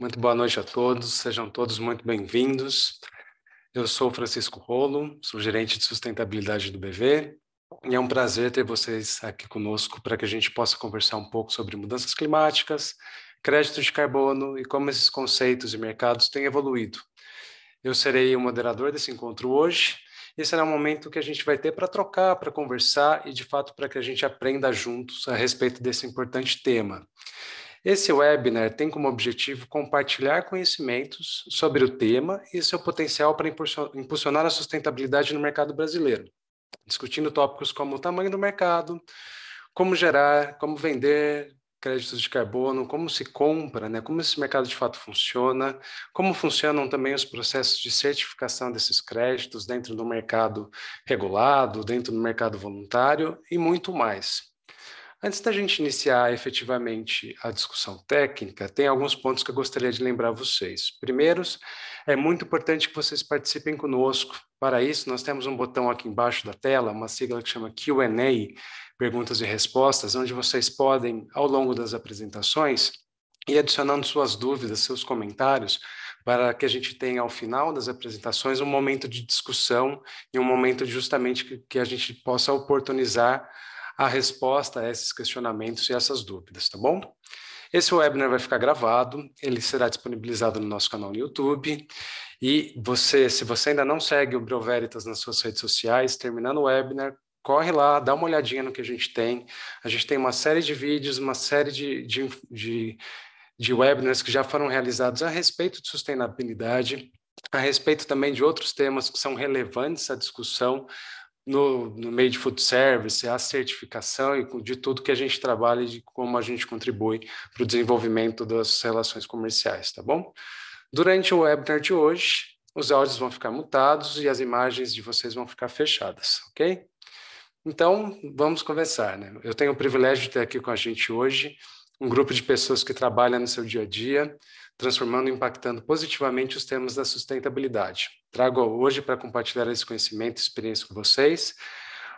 Muito boa noite a todos, sejam todos muito bem-vindos. Eu sou Francisco Rolo, sou gerente de sustentabilidade do BV, e é um prazer ter vocês aqui conosco para que a gente possa conversar um pouco sobre mudanças climáticas, crédito de carbono e como esses conceitos e mercados têm evoluído. Eu serei o moderador desse encontro hoje. Esse será um momento que a gente vai ter para trocar, para conversar e, de fato, para que a gente aprenda juntos a respeito desse importante tema. Esse webinar tem como objetivo compartilhar conhecimentos sobre o tema e seu potencial para impulsionar a sustentabilidade no mercado brasileiro, discutindo tópicos como o tamanho do mercado, como gerar, como vender créditos de carbono, como se compra, né? como esse mercado de fato funciona, como funcionam também os processos de certificação desses créditos dentro do mercado regulado, dentro do mercado voluntário e muito mais. Antes da gente iniciar efetivamente a discussão técnica, tem alguns pontos que eu gostaria de lembrar vocês. Primeiros, é muito importante que vocês participem conosco. Para isso, nós temos um botão aqui embaixo da tela, uma sigla que chama Q&A, perguntas e respostas, onde vocês podem, ao longo das apresentações, ir adicionando suas dúvidas, seus comentários, para que a gente tenha ao final das apresentações um momento de discussão e um momento justamente que, que a gente possa oportunizar a resposta a esses questionamentos e essas dúvidas, tá bom? Esse webinar vai ficar gravado, ele será disponibilizado no nosso canal no YouTube. E você, se você ainda não segue o Broveritas nas suas redes sociais, terminando o webinar, corre lá, dá uma olhadinha no que a gente tem. A gente tem uma série de vídeos, uma série de, de, de, de webinars que já foram realizados a respeito de sustentabilidade, a respeito também de outros temas que são relevantes à discussão no, no meio de food service, a certificação e de tudo que a gente trabalha e de como a gente contribui para o desenvolvimento das relações comerciais, tá bom? Durante o webinar de hoje, os áudios vão ficar mutados e as imagens de vocês vão ficar fechadas, ok? Então, vamos conversar, né? Eu tenho o privilégio de ter aqui com a gente hoje um grupo de pessoas que trabalha no seu dia a dia, transformando e impactando positivamente os temas da sustentabilidade. Trago hoje para compartilhar esse conhecimento e experiência com vocês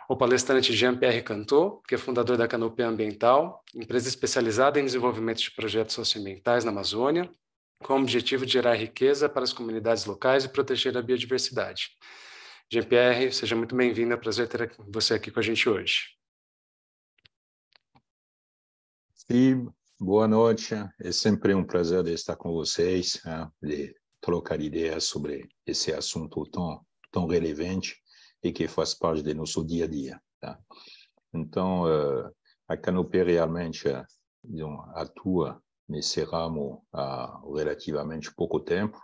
o palestrante Jean-Pierre Cantô, que é fundador da Canopé Ambiental, empresa especializada em desenvolvimento de projetos socioambientais na Amazônia, com o objetivo de gerar riqueza para as comunidades locais e proteger a biodiversidade. Jean-Pierre, seja muito bem-vindo, é um prazer ter você aqui com a gente hoje. Sim, boa noite. É sempre um prazer estar com vocês, né, de trocar ideias sobre esse assunto tão, tão relevante e que faz parte do nosso dia a dia. Tá? Então, eh, a Canopy realmente eh, atua nesse ramo há relativamente pouco tempo,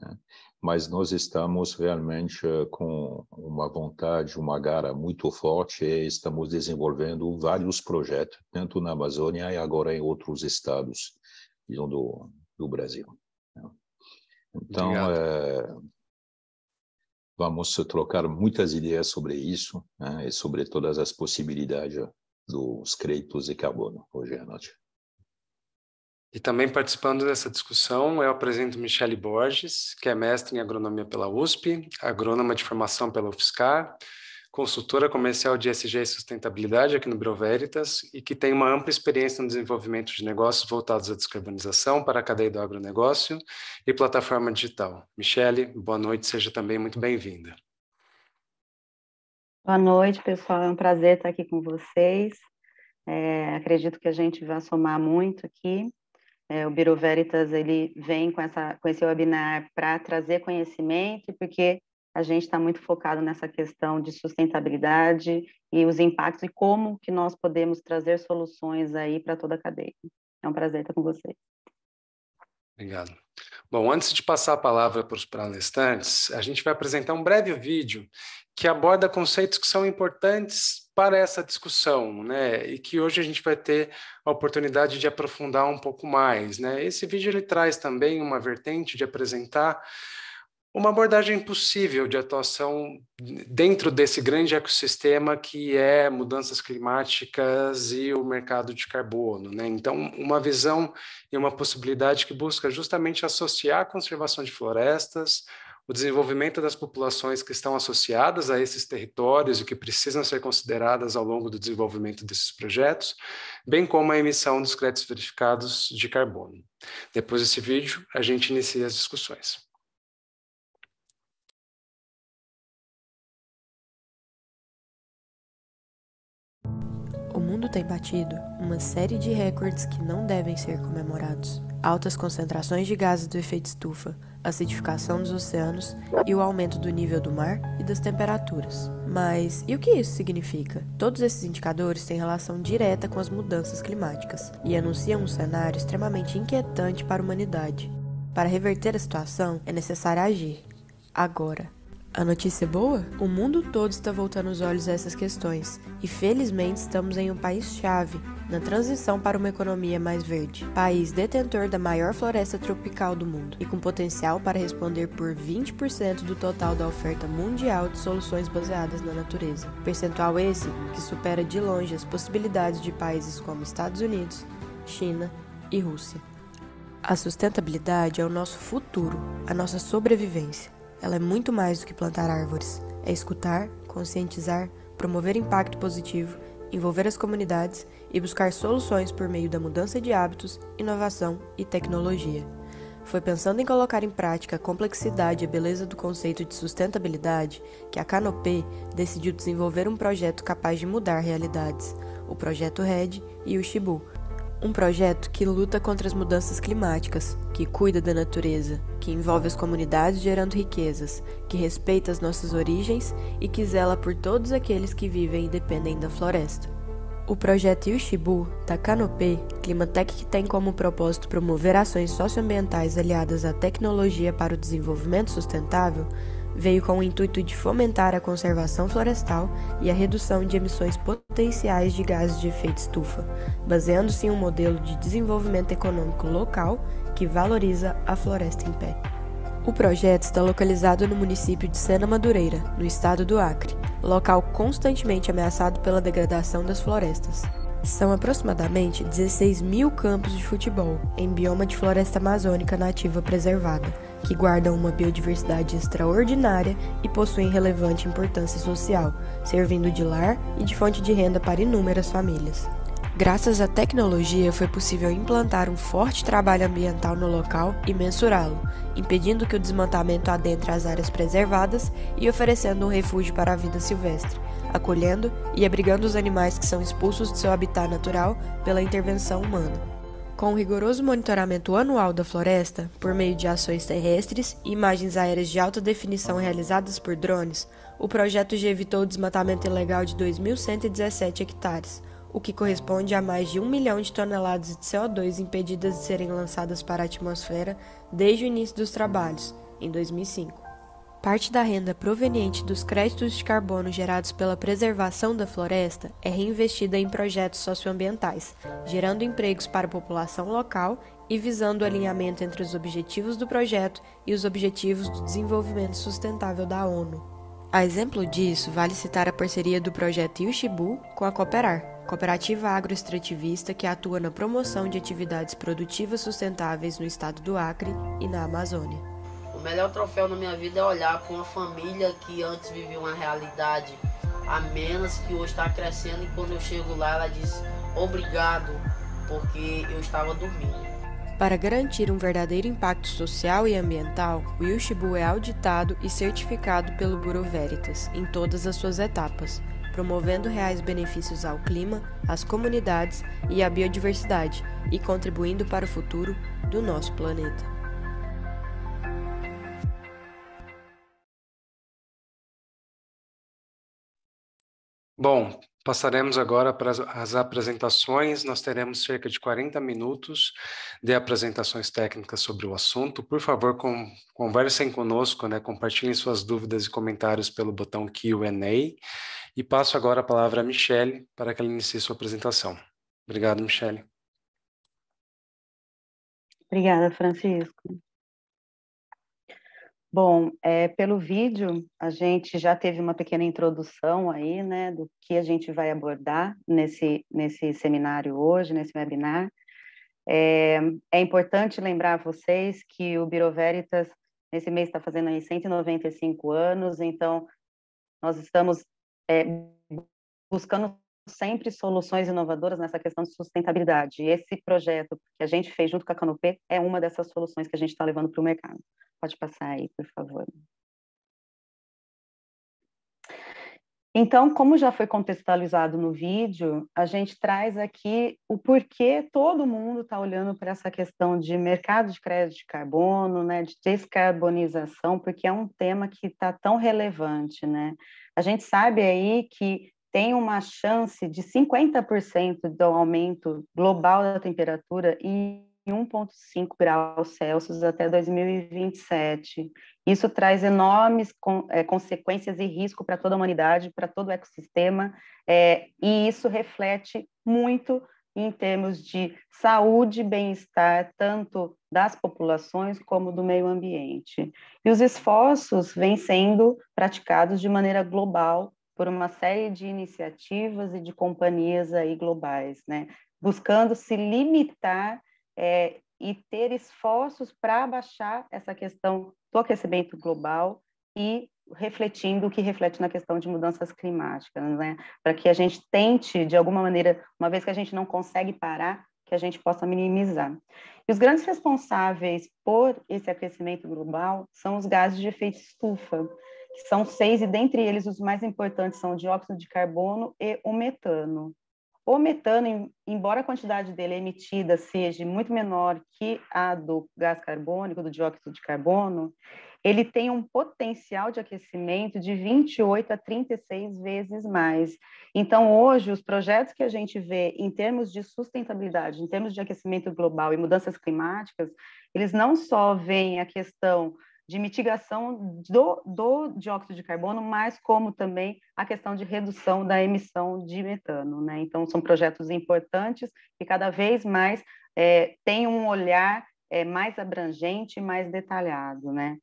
né? mas nós estamos realmente eh, com uma vontade, uma gara muito forte e estamos desenvolvendo vários projetos, tanto na Amazônia e agora em outros estados do, do Brasil. Então, é, vamos trocar muitas ideias sobre isso né, e sobre todas as possibilidades dos créditos de carbono hoje à noite. E também participando dessa discussão, eu apresento Michele Borges, que é mestre em agronomia pela USP, agrônoma de formação pela UFSCar, consultora comercial de SG e sustentabilidade aqui no Bureau Veritas e que tem uma ampla experiência no desenvolvimento de negócios voltados à descarbonização para a cadeia do agronegócio e plataforma digital. Michele, boa noite, seja também muito bem-vinda. Boa noite, pessoal. É um prazer estar aqui com vocês. É, acredito que a gente vai somar muito aqui. É, o Biro Veritas ele vem com, essa, com esse webinar para trazer conhecimento, porque a gente está muito focado nessa questão de sustentabilidade e os impactos e como que nós podemos trazer soluções aí para toda a cadeia. É um prazer estar com você. Obrigado. Bom, antes de passar a palavra para os palestrantes, a gente vai apresentar um breve vídeo que aborda conceitos que são importantes para essa discussão, né? E que hoje a gente vai ter a oportunidade de aprofundar um pouco mais, né? Esse vídeo ele traz também uma vertente de apresentar uma abordagem possível de atuação dentro desse grande ecossistema que é mudanças climáticas e o mercado de carbono. Né? Então, uma visão e uma possibilidade que busca justamente associar a conservação de florestas, o desenvolvimento das populações que estão associadas a esses territórios e que precisam ser consideradas ao longo do desenvolvimento desses projetos, bem como a emissão dos créditos verificados de carbono. Depois desse vídeo, a gente inicia as discussões. mundo tem batido uma série de recordes que não devem ser comemorados: altas concentrações de gases do efeito estufa, acidificação dos oceanos e o aumento do nível do mar e das temperaturas. Mas e o que isso significa? Todos esses indicadores têm relação direta com as mudanças climáticas e anunciam um cenário extremamente inquietante para a humanidade. Para reverter a situação, é necessário agir agora. A notícia é boa? O mundo todo está voltando os olhos a essas questões, e felizmente estamos em um país-chave na transição para uma economia mais verde. País detentor da maior floresta tropical do mundo e com potencial para responder por 20% do total da oferta mundial de soluções baseadas na natureza. Percentual esse que supera de longe as possibilidades de países como Estados Unidos, China e Rússia. A sustentabilidade é o nosso futuro, a nossa sobrevivência. Ela é muito mais do que plantar árvores. É escutar, conscientizar, promover impacto positivo, envolver as comunidades e buscar soluções por meio da mudança de hábitos, inovação e tecnologia. Foi pensando em colocar em prática a complexidade e a beleza do conceito de sustentabilidade que a Canopé decidiu desenvolver um projeto capaz de mudar realidades, o projeto RED e o Shibu, um projeto que luta contra as mudanças climáticas, que cuida da natureza, que envolve as comunidades gerando riquezas, que respeita as nossas origens e que zela por todos aqueles que vivem e dependem da floresta. O projeto Yushibu Takanope, Climatec que tem como propósito promover ações socioambientais aliadas à tecnologia para o desenvolvimento sustentável, veio com o intuito de fomentar a conservação florestal e a redução de emissões potenciais de gases de efeito estufa, baseando-se em um modelo de desenvolvimento econômico local que valoriza a floresta em pé. O projeto está localizado no município de Sena Madureira, no estado do Acre, local constantemente ameaçado pela degradação das florestas. São aproximadamente 16 mil campos de futebol em bioma de floresta amazônica nativa preservada que guardam uma biodiversidade extraordinária e possuem relevante importância social, servindo de lar e de fonte de renda para inúmeras famílias. Graças à tecnologia, foi possível implantar um forte trabalho ambiental no local e mensurá-lo, impedindo que o desmatamento adentre as áreas preservadas e oferecendo um refúgio para a vida silvestre, acolhendo e abrigando os animais que são expulsos de seu habitat natural pela intervenção humana. Com o rigoroso monitoramento anual da floresta, por meio de ações terrestres e imagens aéreas de alta definição realizadas por drones, o projeto já evitou o desmatamento ilegal de 2.117 hectares, o que corresponde a mais de 1 milhão de toneladas de CO2 impedidas de serem lançadas para a atmosfera desde o início dos trabalhos, em 2005. Parte da renda proveniente dos créditos de carbono gerados pela preservação da floresta é reinvestida em projetos socioambientais, gerando empregos para a população local e visando o alinhamento entre os objetivos do projeto e os objetivos do desenvolvimento sustentável da ONU. A exemplo disso, vale citar a parceria do projeto Yushibu com a Cooperar, cooperativa agroextrativista que atua na promoção de atividades produtivas sustentáveis no estado do Acre e na Amazônia. O melhor troféu na minha vida é olhar para uma família que antes vivia uma realidade amenas, que hoje está crescendo, e quando eu chego lá ela diz obrigado, porque eu estava dormindo. Para garantir um verdadeiro impacto social e ambiental, o Yushibu é auditado e certificado pelo Buro Veritas em todas as suas etapas, promovendo reais benefícios ao clima, às comunidades e à biodiversidade e contribuindo para o futuro do nosso planeta. Bom, passaremos agora para as apresentações. Nós teremos cerca de 40 minutos de apresentações técnicas sobre o assunto. Por favor, com, conversem conosco, né? compartilhem suas dúvidas e comentários pelo botão QA. E passo agora a palavra a Michele para que ela inicie sua apresentação. Obrigado, Michele. Obrigada, Francisco. Bom, é, pelo vídeo, a gente já teve uma pequena introdução aí, né, do que a gente vai abordar nesse, nesse seminário hoje, nesse webinar. É, é importante lembrar a vocês que o Biro Veritas, nesse mês, está fazendo aí 195 anos, então nós estamos é, buscando sempre soluções inovadoras nessa questão de sustentabilidade. E esse projeto que a gente fez junto com a Canopê é uma dessas soluções que a gente está levando para o mercado. Pode passar aí, por favor. Então, como já foi contextualizado no vídeo, a gente traz aqui o porquê todo mundo está olhando para essa questão de mercado de crédito de carbono, né, de descarbonização, porque é um tema que está tão relevante, né? A gente sabe aí que tem uma chance de 50% do aumento global da temperatura em 1,5 graus Celsius até 2027. Isso traz enormes con é, consequências e risco para toda a humanidade, para todo o ecossistema, é, e isso reflete muito em termos de saúde e bem-estar, tanto das populações como do meio ambiente. E os esforços vêm sendo praticados de maneira global por uma série de iniciativas e de companhias aí globais, né? buscando se limitar é, e ter esforços para abaixar essa questão do aquecimento global e refletindo o que reflete na questão de mudanças climáticas, né? para que a gente tente, de alguma maneira, uma vez que a gente não consegue parar, que a gente possa minimizar. E os grandes responsáveis por esse aquecimento global são os gases de efeito estufa, são seis, e dentre eles os mais importantes são o dióxido de carbono e o metano. O metano, embora a quantidade dele emitida seja muito menor que a do gás carbônico, do dióxido de carbono, ele tem um potencial de aquecimento de 28 a 36 vezes mais. Então, hoje, os projetos que a gente vê em termos de sustentabilidade, em termos de aquecimento global e mudanças climáticas, eles não só veem a questão de mitigação do, do dióxido de carbono, mas como também a questão de redução da emissão de metano. Né? Então, são projetos importantes que cada vez mais é, têm um olhar é, mais abrangente, mais detalhado. Né?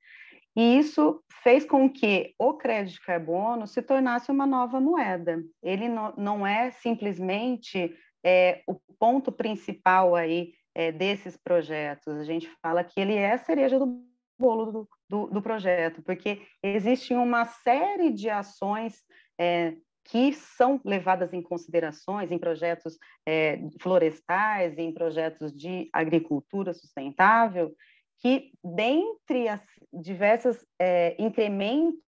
E isso fez com que o crédito de carbono se tornasse uma nova moeda. Ele não, não é simplesmente é, o ponto principal aí é, desses projetos. A gente fala que ele é a cereja do bolo do, do, do projeto, porque existe uma série de ações é, que são levadas em considerações em projetos é, florestais, em projetos de agricultura sustentável, que dentre as diversas é, incrementos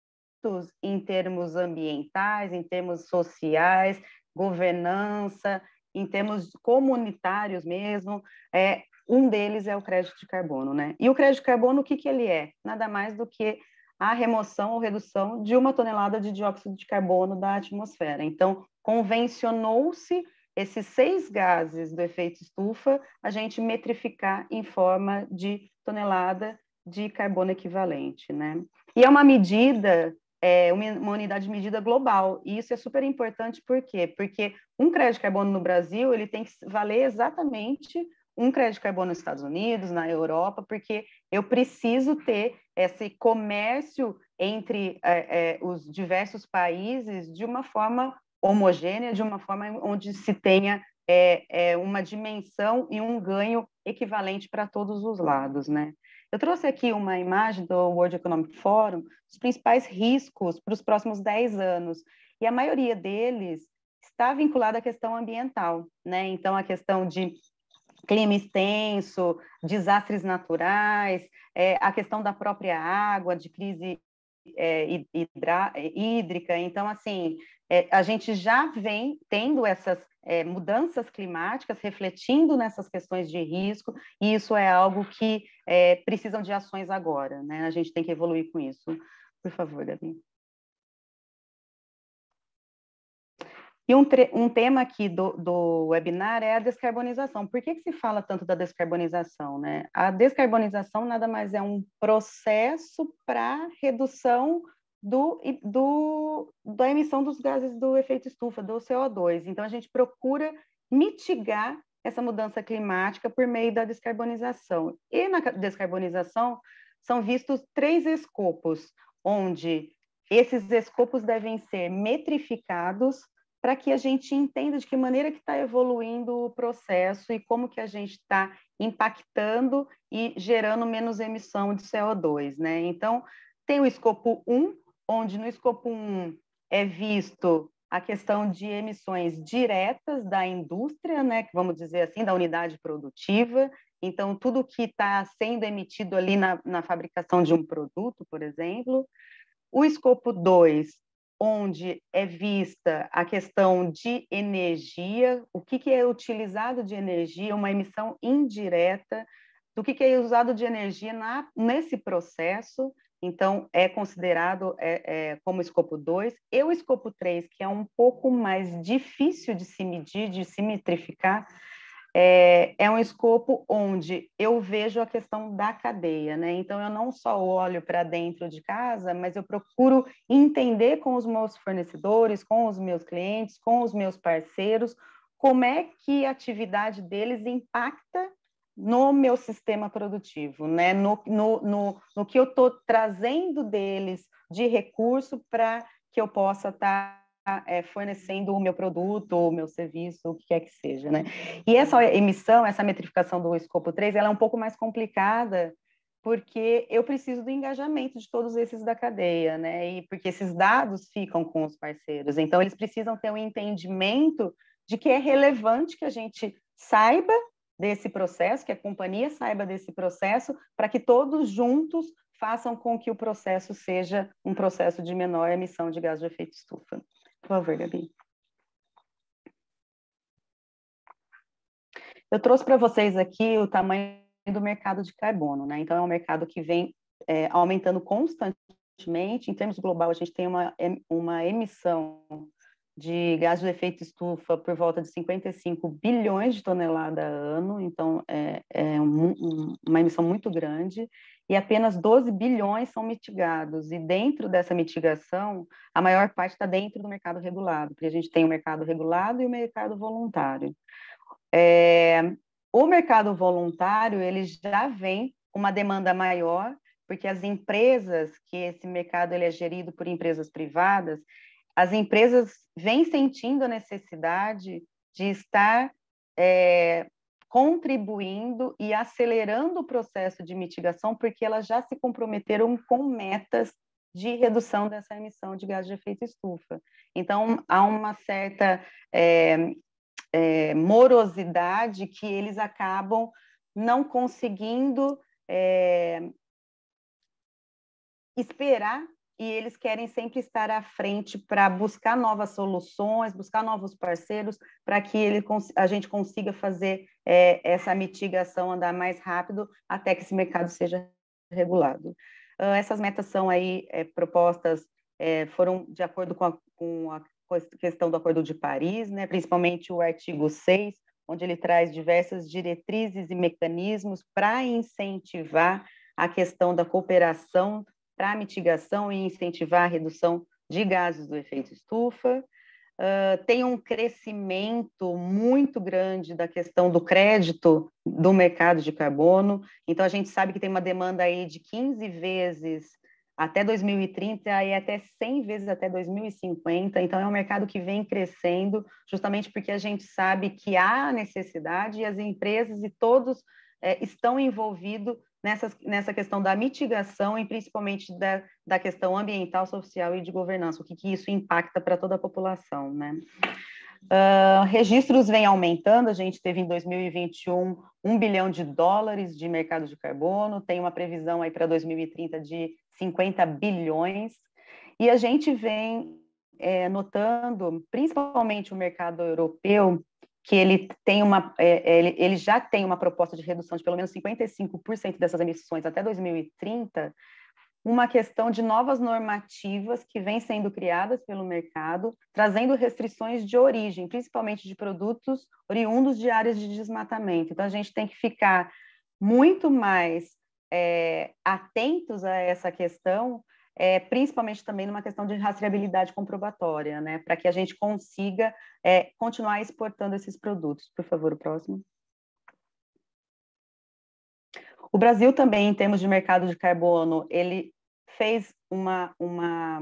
em termos ambientais, em termos sociais, governança, em termos comunitários mesmo, é, um deles é o crédito de carbono, né? E o crédito de carbono, o que, que ele é? Nada mais do que a remoção ou redução de uma tonelada de dióxido de carbono da atmosfera. Então, convencionou-se esses seis gases do efeito estufa a gente metrificar em forma de tonelada de carbono equivalente, né? E é uma medida, é uma unidade de medida global, e isso é super importante por quê? Porque um crédito de carbono no Brasil, ele tem que valer exatamente um crédito de carbono nos Estados Unidos, na Europa, porque eu preciso ter esse comércio entre é, é, os diversos países de uma forma homogênea, de uma forma onde se tenha é, é uma dimensão e um ganho equivalente para todos os lados, né? Eu trouxe aqui uma imagem do World Economic Forum, os principais riscos para os próximos 10 anos, e a maioria deles está vinculada à questão ambiental, né? Então, a questão de clima extenso, desastres naturais, é, a questão da própria água, de crise é, hidra, hídrica. Então, assim, é, a gente já vem tendo essas é, mudanças climáticas, refletindo nessas questões de risco, e isso é algo que é, precisam de ações agora, né? A gente tem que evoluir com isso. Por favor, Gabi. E um, um tema aqui do, do, webinar é a descarbonização. Por que, que se fala tanto da descarbonização? Né? A descarbonização nada mais é um processo para redução do, do, da emissão dos gases do efeito estufa, do CO2. Então, a gente procura mitigar essa mudança climática por meio da descarbonização. E na descarbonização são vistos três escopos, onde esses escopos devem ser metrificados para que a gente entenda de que maneira que está evoluindo o processo e como que a gente está impactando e gerando menos emissão de CO2, né? Então, tem o escopo 1, onde no escopo 1 é visto a questão de emissões diretas da indústria, né, vamos dizer assim, da unidade produtiva. Então, tudo que está sendo emitido ali na, na fabricação de um produto, por exemplo. O escopo 2 onde é vista a questão de energia, o que, que é utilizado de energia, uma emissão indireta, do que, que é usado de energia na, nesse processo, então é considerado é, é, como escopo 2, e o escopo 3, que é um pouco mais difícil de se medir, de se metrificar, é, é, um escopo onde eu vejo a questão da cadeia, né? Então eu não só olho para dentro de casa, mas eu procuro entender com os meus fornecedores, com os meus clientes, com os meus parceiros, como é que a atividade deles impacta no meu sistema produtivo, né? No, no, no, no que eu estou trazendo deles de recurso para que eu possa estar tá ah, é, fornecendo o meu produto, o meu serviço, o que quer que seja, né? E essa emissão, essa metrificação do escopo 3, ela é um pouco mais complicada, porque eu preciso do engajamento de todos esses da cadeia, né? E porque esses dados ficam com os parceiros, então eles precisam ter um entendimento de que é relevante que a gente saiba desse processo, que a companhia saiba desse processo, para que todos juntos façam com que o processo seja um processo de menor emissão de gás de efeito estufa. Por favor, Gabi. Eu trouxe para vocês aqui o tamanho do mercado de carbono, né? Então, é um mercado que vem é, aumentando constantemente. Em termos global, a gente tem uma, uma emissão de gases de efeito estufa por volta de 55 bilhões de toneladas ano, então é, é um, um, uma emissão muito grande e apenas 12 bilhões são mitigados. E dentro dessa mitigação, a maior parte está dentro do mercado regulado, porque a gente tem o mercado regulado e o mercado voluntário. É, o mercado voluntário ele já vem uma demanda maior, porque as empresas que esse mercado ele é gerido por empresas privadas, as empresas vêm sentindo a necessidade de estar é, contribuindo e acelerando o processo de mitigação, porque elas já se comprometeram com metas de redução dessa emissão de gás de efeito estufa. Então, há uma certa é, é, morosidade que eles acabam não conseguindo é, esperar e eles querem sempre estar à frente para buscar novas soluções, buscar novos parceiros, para que ele, a gente consiga fazer é, essa mitigação andar mais rápido até que esse mercado seja regulado. Uh, essas metas são aí é, propostas, é, foram de acordo com a, com a, questão do Acordo de Paris, né, principalmente o artigo 6, onde ele traz diversas diretrizes e mecanismos para incentivar a questão da cooperação para mitigação e incentivar a redução de gases do efeito estufa. Uh, tem um crescimento muito grande da questão do crédito do mercado de carbono. Então, a gente sabe que tem uma demanda aí de 15 vezes até 2030 e até 100 vezes até 2050. Então, é um mercado que vem crescendo, justamente porque a gente sabe que há necessidade e as empresas e todos é, estão envolvidos nessa, nessa questão da mitigação e principalmente da, da questão ambiental, social e de governança, o que, que isso impacta para toda a população, né? Uh, registros vem aumentando, a gente teve em 2021 1 bilhão de dólares de mercado de carbono, tem uma previsão aí para 2030 de 50 bilhões, e a gente vem é, notando, principalmente o mercado europeu, que ele tem uma, é, é, ele, ele já tem uma proposta de redução de pelo menos 55% dessas emissões até 2030, uma questão de novas normativas que vêm sendo criadas pelo mercado, trazendo restrições de origem, principalmente de produtos oriundos de áreas de desmatamento. Então a gente tem que ficar muito mais é, atentos a essa questão é, principalmente também numa questão de rastreabilidade comprobatória, né, para que a gente consiga é, continuar exportando esses produtos. Por favor, o próximo. O Brasil também, em termos de mercado de carbono, ele fez uma, uma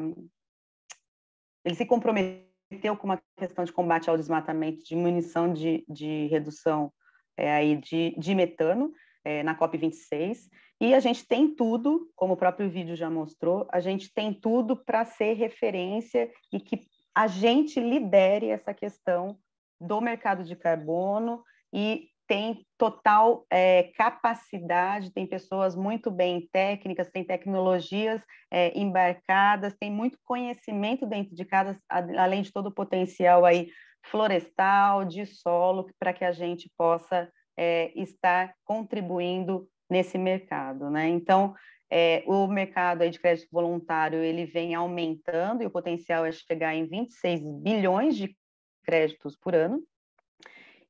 ele se comprometeu com uma questão de combate ao desmatamento, de de, de redução é, aí de, de metano é, na COP26. E a gente tem tudo, como o próprio vídeo já mostrou, a gente tem tudo para ser referência e que a gente lidere essa questão do mercado de carbono e tem total é, capacidade, tem pessoas muito bem técnicas, tem tecnologias é, embarcadas, tem muito conhecimento dentro de casa, além de todo o potencial aí florestal, de solo, para que a gente possa é, estar contribuindo nesse mercado, né? Então, é, o mercado de crédito voluntário ele vem aumentando e o potencial é chegar em 26 bilhões de créditos por ano.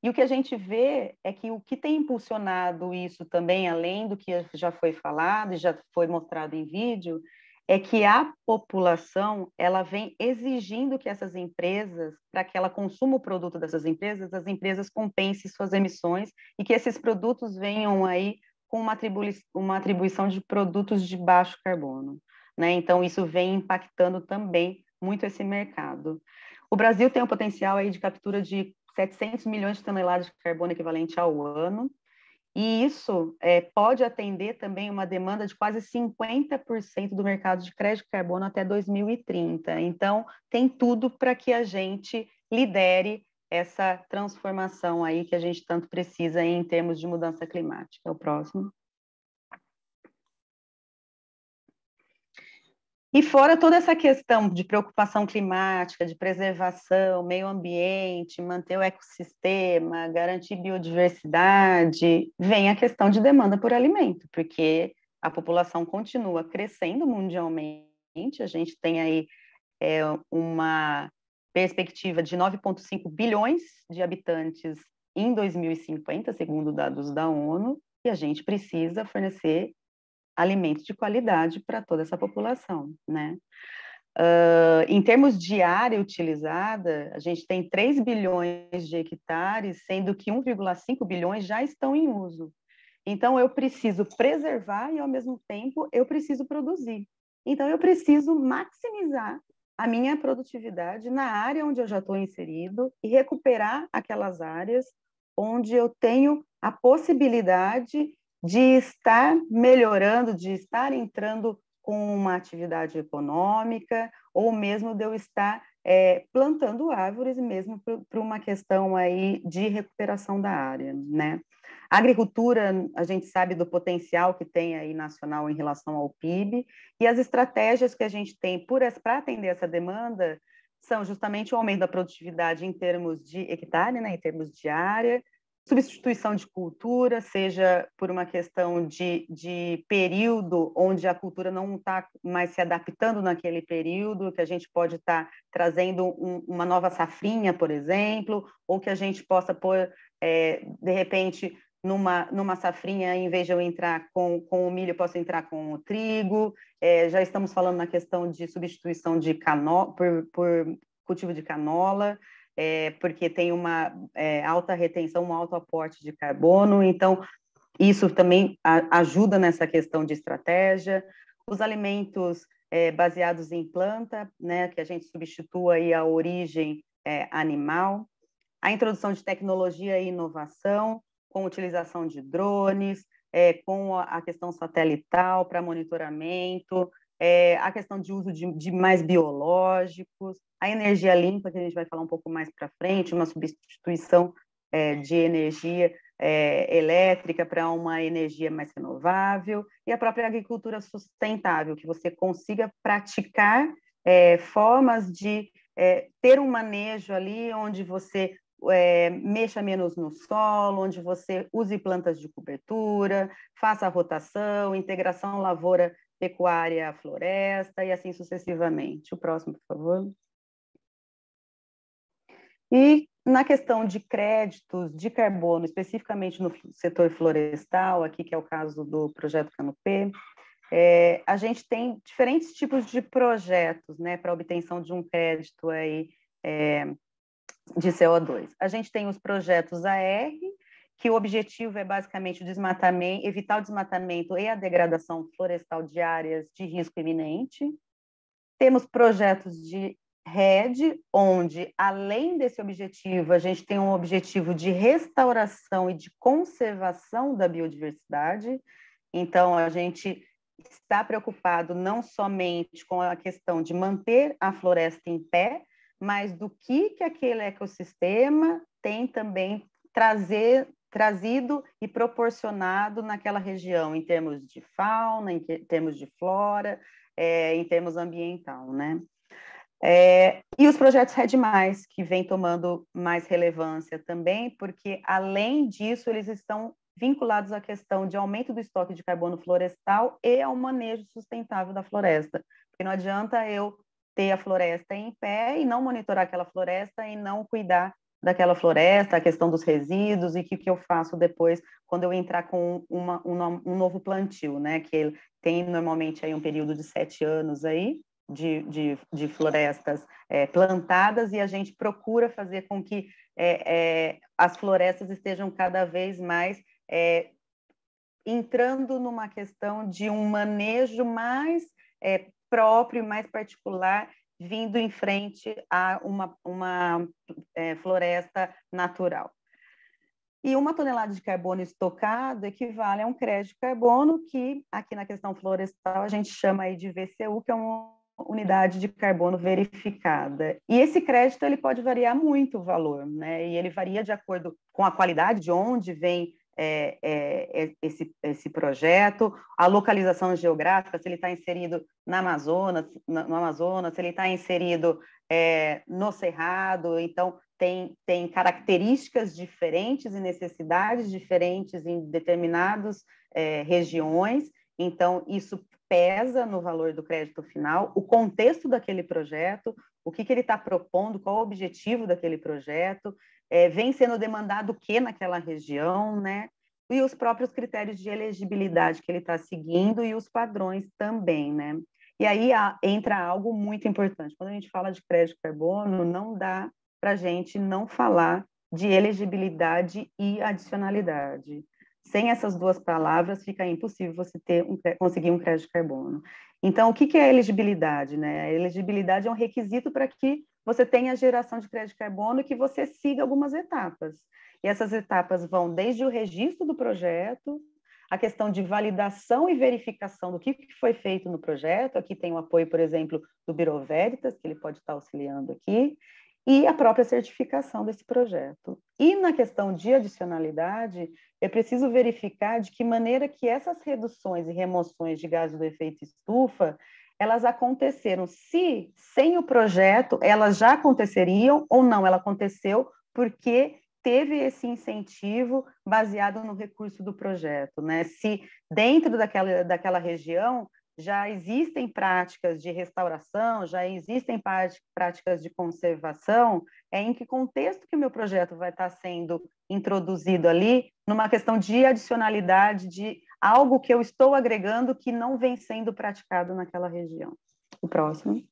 E o que a gente vê é que o que tem impulsionado isso também, além do que já foi falado e já foi mostrado em vídeo, é que a população ela vem exigindo que essas empresas, para que ela consuma o produto dessas empresas, as empresas compensem suas emissões e que esses produtos venham aí com uma, uma atribuição de produtos de baixo carbono. Né? Então, isso vem impactando também muito esse mercado. O Brasil tem um potencial aí de captura de 700 milhões de toneladas de carbono equivalente ao ano, e isso é, pode atender também uma demanda de quase 50% do mercado de crédito de carbono até 2030. Então, tem tudo para que a gente lidere essa transformação aí que a gente tanto precisa em termos de mudança climática. É o próximo. E fora toda essa questão de preocupação climática, de preservação, meio ambiente, manter o ecossistema, garantir biodiversidade, vem a questão de demanda por alimento, porque a população continua crescendo mundialmente, a gente tem aí é, uma perspectiva de 9,5 bilhões de habitantes em 2050, segundo dados da ONU, e a gente precisa fornecer alimento de qualidade para toda essa população, né? Uh, em termos de área utilizada, a gente tem 3 bilhões de hectares, sendo que 1,5 bilhões já estão em uso. Então, eu preciso preservar e, ao mesmo tempo, eu preciso produzir. Então, eu preciso maximizar a minha produtividade na área onde eu já estou inserido e recuperar aquelas áreas onde eu tenho a possibilidade de estar melhorando, de estar entrando com uma atividade econômica, ou mesmo de eu estar é, plantando árvores, mesmo para uma questão aí de recuperação da área, né? A agricultura, a gente sabe do potencial que tem aí nacional em relação ao PIB, e as estratégias que a gente tem para atender essa demanda são justamente o aumento da produtividade em termos de hectare, né, em termos de área, substituição de cultura, seja por uma questão de, de período onde a cultura não está mais se adaptando naquele período, que a gente pode estar tá trazendo um, uma nova safrinha, por exemplo, ou que a gente possa pôr, é, de repente, numa, numa safrinha, em vez de eu entrar com, com o milho, eu posso entrar com o trigo. É, já estamos falando na questão de substituição de cano, por, por cultivo de canola, é, porque tem uma é, alta retenção, um alto aporte de carbono. Então, isso também a, ajuda nessa questão de estratégia. Os alimentos é, baseados em planta, né, que a gente substitua aí a origem é, animal. A introdução de tecnologia e inovação, com utilização de drones, é, com a questão satelital para monitoramento, é, a questão de uso de, de, mais biológicos, a energia limpa, que a gente vai falar um pouco mais para frente, uma substituição é, de energia é, elétrica para uma energia mais renovável, e a própria agricultura sustentável, que você consiga praticar é, formas de é, ter um manejo ali onde você é, mexa menos no solo, onde você use plantas de cobertura, faça rotação, integração lavoura, pecuária, floresta e assim sucessivamente. O próximo, por favor. E na questão de créditos de carbono, especificamente no setor florestal, aqui que é o caso do projeto Canopê, é, a gente tem diferentes tipos de projetos né, para obtenção de um crédito aí, é, de CO2. A gente tem os projetos AR, que o objetivo é basicamente o desmatamento, evitar o desmatamento e a degradação florestal de áreas de risco iminente. Temos projetos de RED, onde, além desse objetivo, a gente tem um objetivo de restauração e de conservação da biodiversidade. Então, a gente está preocupado não somente com a questão de manter a floresta em pé, mas do que, que aquele ecossistema tem também trazer, trazido e proporcionado naquela região, em termos de fauna, em termos de flora, é, em termos ambiental, né? É, e os projetos Red Mais, que vem tomando mais relevância também, porque além disso eles estão vinculados à questão de aumento do estoque de carbono florestal e ao manejo sustentável da floresta. Porque não adianta eu ter a floresta em pé e não monitorar aquela floresta e não cuidar daquela floresta, a questão dos resíduos e o que, que eu faço depois quando eu entrar com uma, um, um, novo plantio, né? Que tem normalmente aí um período de sete anos aí de, de, de florestas é, plantadas e a gente procura fazer com que é, é, as florestas estejam cada vez mais é, entrando numa questão de um manejo mais é, próprio, mais particular, vindo em frente a uma, uma é, floresta natural. E uma tonelada de carbono estocado equivale a um crédito de carbono, que aqui na questão florestal a gente chama aí de VCU, que é uma unidade de carbono verificada. E esse crédito ele pode variar muito o valor, né? E ele varia de acordo com a qualidade de onde vem é, é, é, esse, esse projeto, a localização geográfica, se ele está inserido na Amazonas, no Amazonas, se ele está inserido é, no Cerrado, então tem, tem características diferentes e necessidades diferentes em determinadas é, regiões, então isso pesa no valor do crédito final, o contexto daquele projeto, o que, que ele está propondo, qual o objetivo daquele projeto, é, vem sendo demandado o que naquela região, né? E os próprios critérios de elegibilidade que ele está seguindo e os padrões também, né? E aí a, entra algo muito importante. Quando a gente fala de crédito carbono, não dá para a gente não falar de elegibilidade e adicionalidade. Sem essas duas palavras, fica impossível você ter um, conseguir um crédito carbono. Então, o que, que é elegibilidade? Né? A elegibilidade é um requisito para que você tem a geração de crédito de carbono que você siga algumas etapas. E essas etapas vão desde o registro do projeto, a questão de validação e verificação do que foi feito no projeto. Aqui tem o apoio, por exemplo, do Biro Veritas, que ele pode estar auxiliando aqui, e a própria certificação desse projeto. E na questão de adicionalidade, é preciso verificar de que maneira que essas reduções e remoções de gases do efeito estufa elas aconteceram. Se sem o projeto elas já aconteceriam ou não, ela aconteceu porque teve esse incentivo baseado no recurso do projeto, né? Se dentro daquela, daquela região já existem práticas de restauração, já existem práticas de conservação, é em que contexto que o meu projeto vai estar sendo introduzido ali, numa questão de adicionalidade, de algo que eu estou agregando que não vem sendo praticado naquela região. O próximo.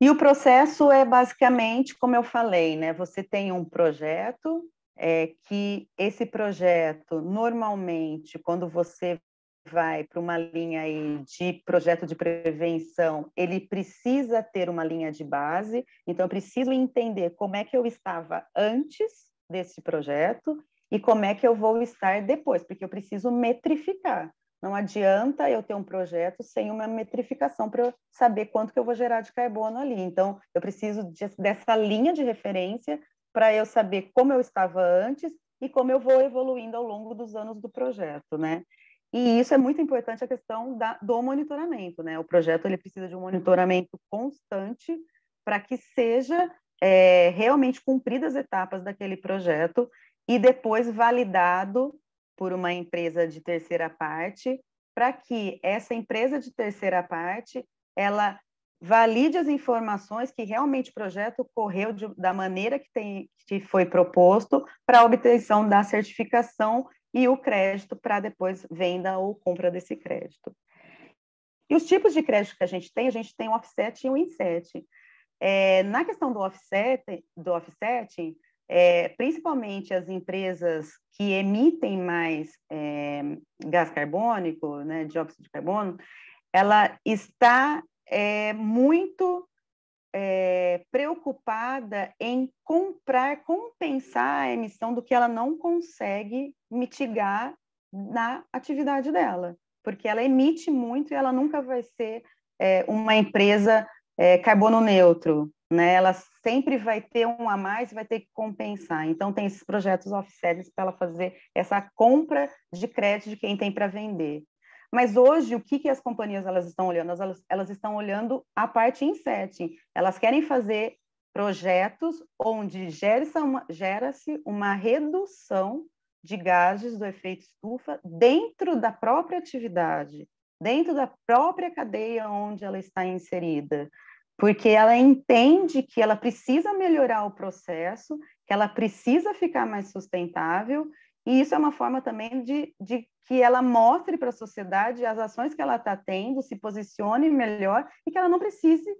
E o processo é basicamente, como eu falei, né? Você tem um projeto, é, que esse projeto, normalmente, quando você vai para uma linha aí de projeto de prevenção, ele precisa ter uma linha de base, então eu preciso entender como é que eu estava antes desse projeto e como é que eu vou estar depois, porque eu preciso metrificar. Não adianta eu ter um projeto sem uma metrificação para eu saber quanto que eu vou gerar de carbono ali. Então, eu preciso de, dessa linha de referência para eu saber como eu estava antes e como eu vou evoluindo ao longo dos anos do projeto, né? E isso é muito importante a questão da, do monitoramento, né? O projeto ele precisa de um monitoramento constante para que seja é, realmente cumpridas as etapas daquele projeto e depois validado por uma empresa de terceira parte, para que essa empresa de terceira parte ela valide as informações que realmente o projeto correu de, da maneira que, tem, que foi proposto para a obtenção da certificação e o crédito para depois venda ou compra desse crédito. E os tipos de crédito que a gente tem, a gente tem o offset e o inset. É, na questão do offset, do offset é, principalmente as empresas que emitem mais é, gás carbônico, né, dióxido de carbono, ela está é, muito é, preocupada em comprar, compensar a emissão do que ela não consegue mitigar na atividade dela, porque ela emite muito e ela nunca vai ser é, uma empresa é, carbono neutro, né? Ela sempre vai ter um a mais e vai ter que compensar. Então tem esses projetos offsets para ela fazer essa compra de crédito de quem tem para vender. Mas hoje, o que, que as companhias elas estão olhando? Elas, elas estão olhando a parte insetting. Elas querem fazer projetos onde gera-se uma, gera uma redução de gases do efeito estufa dentro da própria atividade, dentro da própria cadeia onde ela está inserida, porque ela entende que ela precisa melhorar o processo, que ela precisa ficar mais sustentável e isso é uma forma também de, de que ela mostre para a sociedade as ações que ela está tendo, se posicione melhor e que ela não precise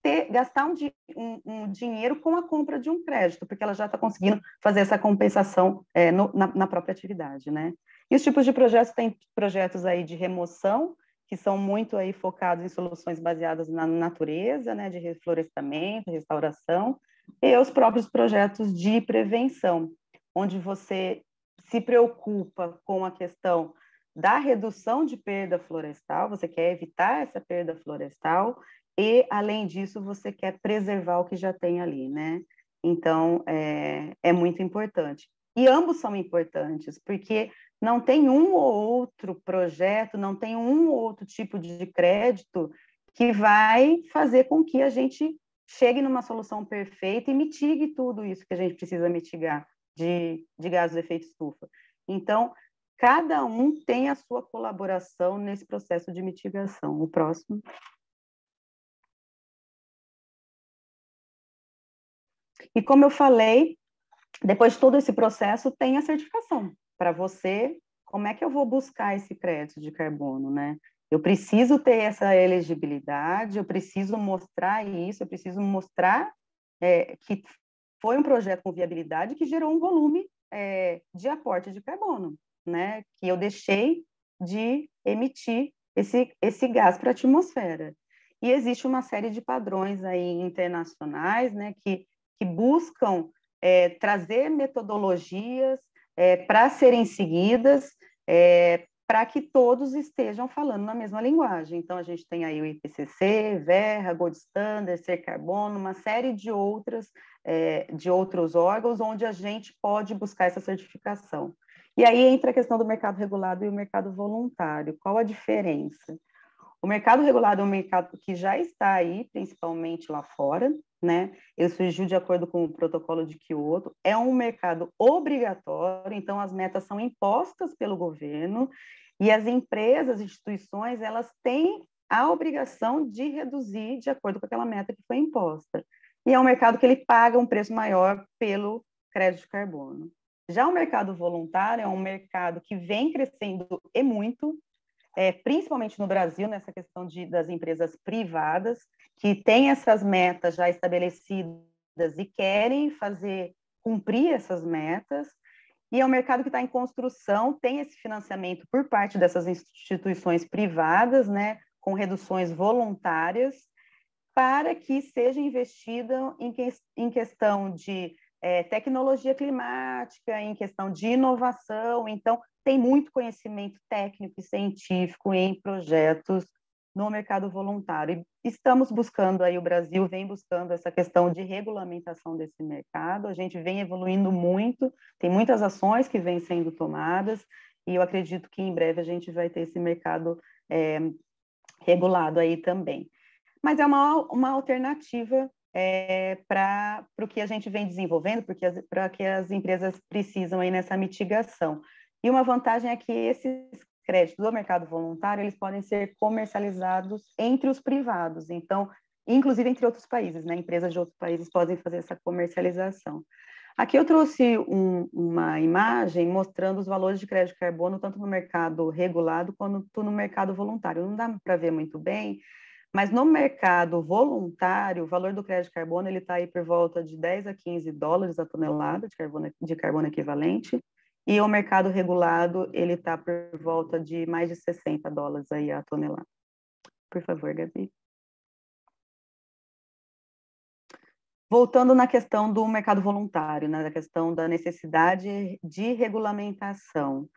ter, gastar um, um, um, dinheiro com a compra de um crédito, porque ela já está conseguindo fazer essa compensação é, no, na, na, própria atividade, né? E os tipos de projetos têm projetos aí de remoção que são muito aí focados em soluções baseadas na natureza, né, de reflorestamento, restauração, e os próprios projetos de prevenção, onde você se preocupa com a questão da redução de perda florestal, você quer evitar essa perda florestal e, além disso, você quer preservar o que já tem ali, né? Então, é, é muito importante. E ambos são importantes, porque não tem um ou outro projeto, não tem um ou outro tipo de crédito que vai fazer com que a gente chegue numa solução perfeita e mitigue tudo isso que a gente precisa mitigar de, de gases de efeito estufa. Então, cada um tem a sua colaboração nesse processo de mitigação. O próximo. E como eu falei, depois de todo esse processo, tem a certificação para você. Como é que eu vou buscar esse crédito de carbono, né? Eu preciso ter essa elegibilidade, eu preciso mostrar isso, eu preciso mostrar é, que foi um projeto com viabilidade que gerou um volume é, de aporte de carbono, né? Que eu deixei de emitir esse, esse gás para a atmosfera. E existe uma série de padrões aí internacionais, né? Que, que buscam é, trazer metodologias é, para serem seguidas é, para que todos estejam falando na mesma linguagem. Então, a gente tem aí o IPCC, Verra, Gold Standard, Ser Carbono, uma série de, outras, é, de outros órgãos onde a gente pode buscar essa certificação. E aí entra a questão do mercado regulado e o mercado voluntário. Qual a diferença? O mercado regulado é um mercado que já está aí, principalmente lá fora, né? Ele surgiu de acordo com o protocolo de Kyoto, é um mercado obrigatório, então as metas são impostas pelo governo e as empresas, instituições, elas têm a obrigação de reduzir de acordo com aquela meta que foi imposta. E é um mercado que ele paga um preço maior pelo crédito de carbono. Já o mercado voluntário é um mercado que vem crescendo e muito, é, principalmente no Brasil, nessa questão de, das empresas privadas, que têm essas metas já estabelecidas e querem fazer cumprir essas metas, e é um mercado que está em construção, tem esse financiamento por parte dessas instituições privadas, né, com reduções voluntárias, para que seja investida em, que, em questão de é, tecnologia climática, em questão de inovação. Então, tem muito conhecimento técnico e científico em projetos no mercado voluntário. E estamos buscando aí, o Brasil vem buscando essa questão de regulamentação desse mercado, a gente vem evoluindo muito, tem muitas ações que vêm sendo tomadas, e eu acredito que em breve a gente vai ter esse mercado é, regulado aí também. Mas é uma, uma alternativa é, para o que a gente vem desenvolvendo, para que as empresas precisam aí nessa mitigação. E uma vantagem é que esses créditos do mercado voluntário, eles podem ser comercializados entre os privados. Então, inclusive entre outros países, né? Empresas de outros países podem fazer essa comercialização. Aqui eu trouxe um, uma imagem mostrando os valores de crédito de carbono, tanto no mercado regulado quanto no mercado voluntário. Não dá para ver muito bem, mas no mercado voluntário, o valor do crédito de carbono está aí por volta de 10 a 15 dólares a tonelada de carbono, de carbono equivalente. E o mercado regulado, ele está por volta de mais de 60 dólares aí a tonelada. Por favor, Gabi. Voltando na questão do mercado voluntário, né, na questão da necessidade de regulamentação.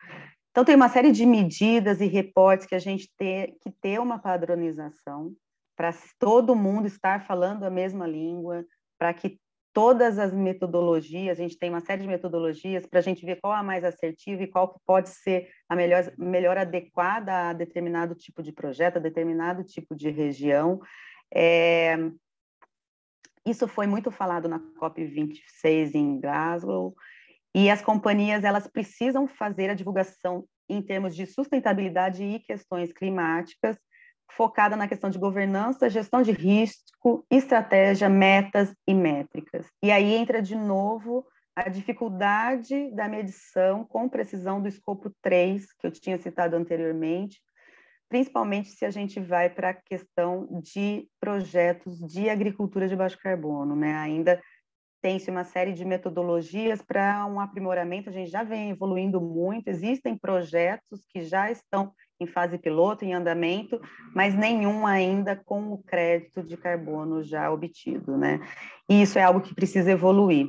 Então, tem uma série de medidas e reportes que a gente tem que ter uma padronização para todo mundo estar falando a mesma língua, para que todas as metodologias, a gente tem uma série de metodologias para a gente ver qual é a mais assertiva e qual que pode ser a melhor, melhor adequada a determinado tipo de projeto, a determinado tipo de região. É... Isso foi muito falado na COP26 em Glasgow, e as companhias elas precisam fazer a divulgação em termos de sustentabilidade e questões climáticas, focada na questão de governança, gestão de risco, estratégia, metas e métricas. E aí entra de novo a dificuldade da medição com precisão do escopo 3, que eu tinha citado anteriormente, principalmente se a gente vai para a questão de projetos de agricultura de baixo carbono, né? Ainda tem-se uma série de metodologias para um aprimoramento, a gente já vem evoluindo muito, existem projetos que já estão em fase piloto, em andamento, mas nenhum ainda com o crédito de carbono já obtido, né? E isso é algo que precisa evoluir.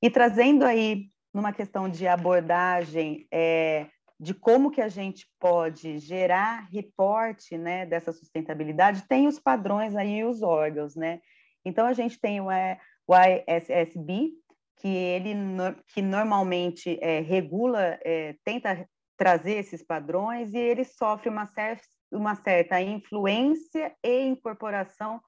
E trazendo aí numa questão de abordagem é, de como que a gente pode gerar reporte né, dessa sustentabilidade, tem os padrões aí os órgãos, né? Então a gente tem é, ISSB que ele que normalmente é, regula, é, tenta trazer esses padrões e ele sofre uma, cer uma certa influência e incorporação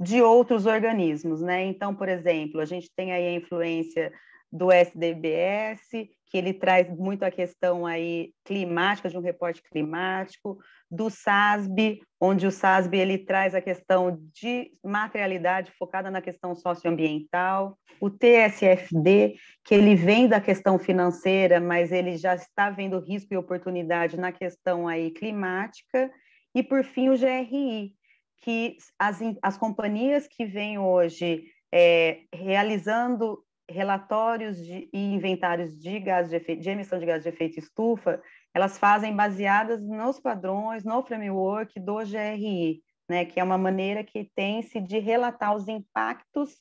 de outros organismos, né? Então, por exemplo, a gente tem aí a influência do SDBS, que ele traz muito a questão aí climática, de um reporte climático, do SASB, onde o SASB ele traz a questão de materialidade focada na questão socioambiental, o TSFD, que ele vem da questão financeira, mas ele já está vendo risco e oportunidade na questão aí climática, e por fim o GRI, que as, as companhias que vêm hoje é, realizando relatórios de, e inventários de, gás de, efeito, de emissão de gás de efeito estufa, elas fazem baseadas nos padrões, no framework do GRI, né, que é uma maneira que tem-se de relatar os impactos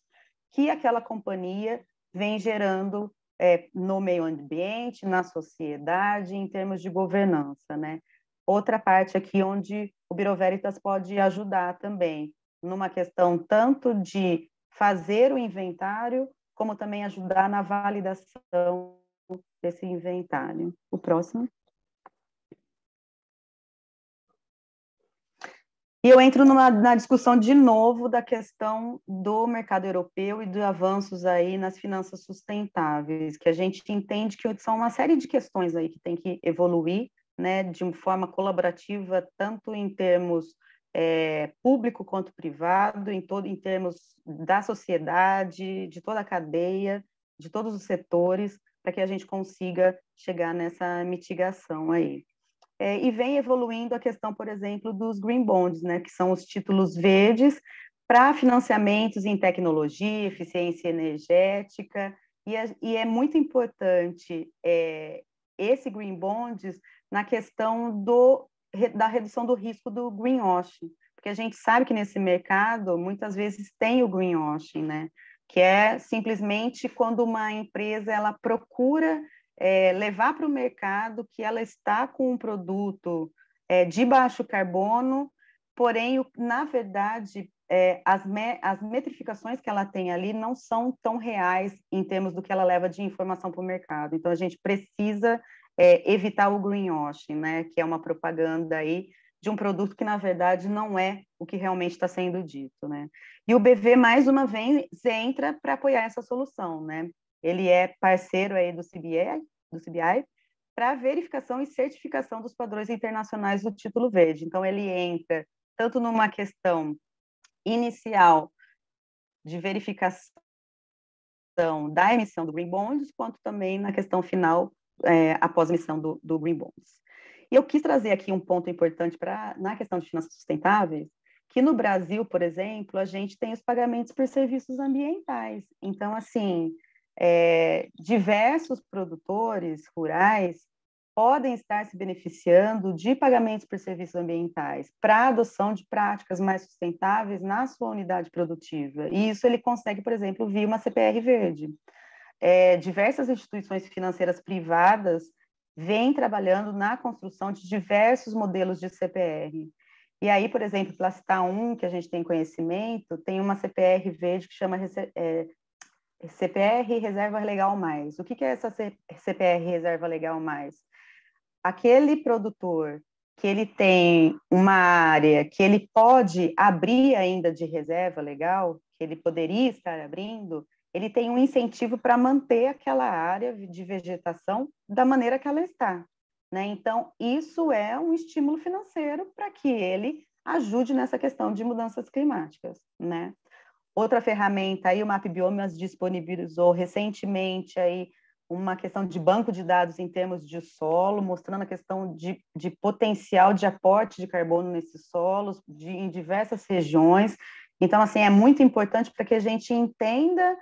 que aquela companhia vem gerando é, no meio ambiente, na sociedade, em termos de governança. Né? Outra parte aqui onde o Veritas pode ajudar também, numa questão tanto de fazer o inventário como também ajudar na validação desse inventário. O próximo. E eu entro numa, na discussão de novo da questão do mercado europeu e dos avanços aí nas finanças sustentáveis, que a gente entende que são uma série de questões aí que tem que evoluir, né, de uma forma colaborativa, tanto em termos é, público quanto privado, em, todo, em termos da sociedade, de toda a cadeia, de todos os setores, para que a gente consiga chegar nessa mitigação aí. É, e vem evoluindo a questão, por exemplo, dos green bonds, né, que são os títulos verdes para financiamentos em tecnologia, eficiência energética, e, e é muito importante é, esse green bonds na questão do da redução do risco do greenwashing, porque a gente sabe que nesse mercado muitas vezes tem o greenwashing, né? Que é simplesmente quando uma empresa ela procura é, levar para o mercado que ela está com um produto é, de baixo carbono, porém, na verdade, é, as, me, as metrificações que ela tem ali não são tão reais em termos do que ela leva de informação para o mercado. Então, a gente precisa é, evitar o greenwashing, né? Que é uma propaganda aí de um produto que, na verdade, não é o que realmente está sendo dito, né? E o BV, mais uma vez, entra para apoiar essa solução, né? Ele é parceiro aí do CBI, do CBI para verificação e certificação dos padrões internacionais do título verde. Então, ele entra tanto numa questão inicial de verificação da emissão do Green Bond, quanto também na questão final é, após a missão do, do Green Bonds. E eu quis trazer aqui um ponto importante para na questão de finanças sustentáveis, que no Brasil, por exemplo, a gente tem os pagamentos por serviços ambientais. Então, assim, é, diversos produtores rurais podem estar se beneficiando de pagamentos por serviços ambientais para adoção de práticas mais sustentáveis na sua unidade produtiva. E isso ele consegue, por exemplo, via uma CPR verde é, diversas instituições financeiras privadas vêm trabalhando na construção de diversos modelos de CPR. E aí, por exemplo, para citar um que a gente tem conhecimento, tem uma CPR verde que chama é, CPR Reserva Legal Mais. O que, que é essa CPR Reserva Legal Mais? Aquele produtor que ele tem uma área que ele pode abrir ainda de reserva legal, que ele poderia estar abrindo, ele tem um incentivo para manter aquela área de vegetação da maneira que ela está. Né? Então, isso é um estímulo financeiro para que ele ajude nessa questão de mudanças climáticas. Né? Outra ferramenta aí, o Map Biomas disponibilizou recentemente aí uma questão de banco de dados em termos de solo, mostrando a questão de, de potencial de aporte de carbono nesses solos, de, em diversas regiões. Então, assim, é muito importante para que a gente entenda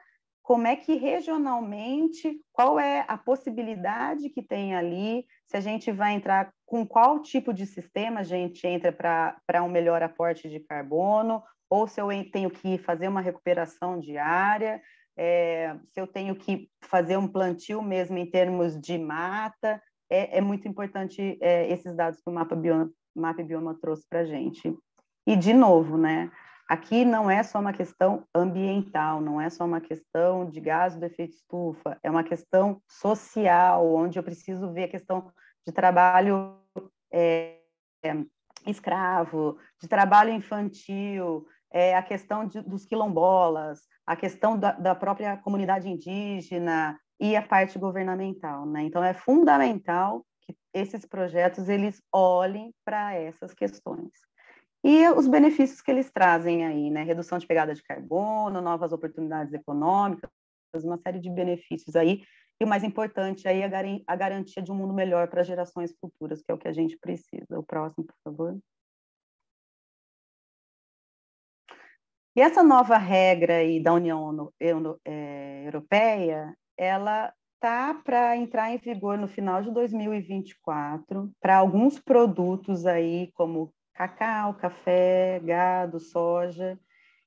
como é que regionalmente, qual é a possibilidade que tem ali, se a gente vai entrar com qual tipo de sistema a gente entra para um melhor aporte de carbono, ou se eu tenho que fazer uma recuperação diária, é, se eu tenho que fazer um plantio mesmo em termos de mata, é, é muito importante é, esses dados que o Mapa Bioma, Mapa Bioma trouxe para a gente. E, de novo, né, Aqui não é só uma questão ambiental, não é só uma questão de gás do efeito estufa, é uma questão social, onde eu preciso ver a questão de trabalho é, é, escravo, de trabalho infantil, é, a questão de, dos quilombolas, a questão da, da, própria comunidade indígena e a parte governamental. Né? Então, é fundamental que esses projetos eles olhem para essas questões. E os benefícios que eles trazem aí, né? Redução de pegada de carbono, novas oportunidades econômicas, uma série de benefícios aí. E o mais importante aí, é a garantia de um mundo melhor para gerações futuras, que é o que a gente precisa. O próximo, por favor. E essa nova regra aí da União é, Europeia, ela tá para entrar em vigor no final de 2024 para alguns produtos aí como cacau, café, gado, soja.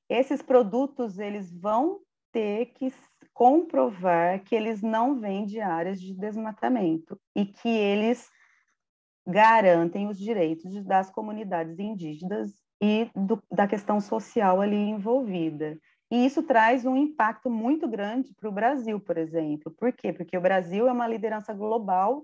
Esses produtos eles vão ter que comprovar que eles não vêm de áreas de desmatamento e que eles garantem os direitos das comunidades indígenas e do, da questão social ali envolvida. E isso traz um impacto muito grande para o Brasil, por exemplo. Por quê? Porque o Brasil é uma liderança global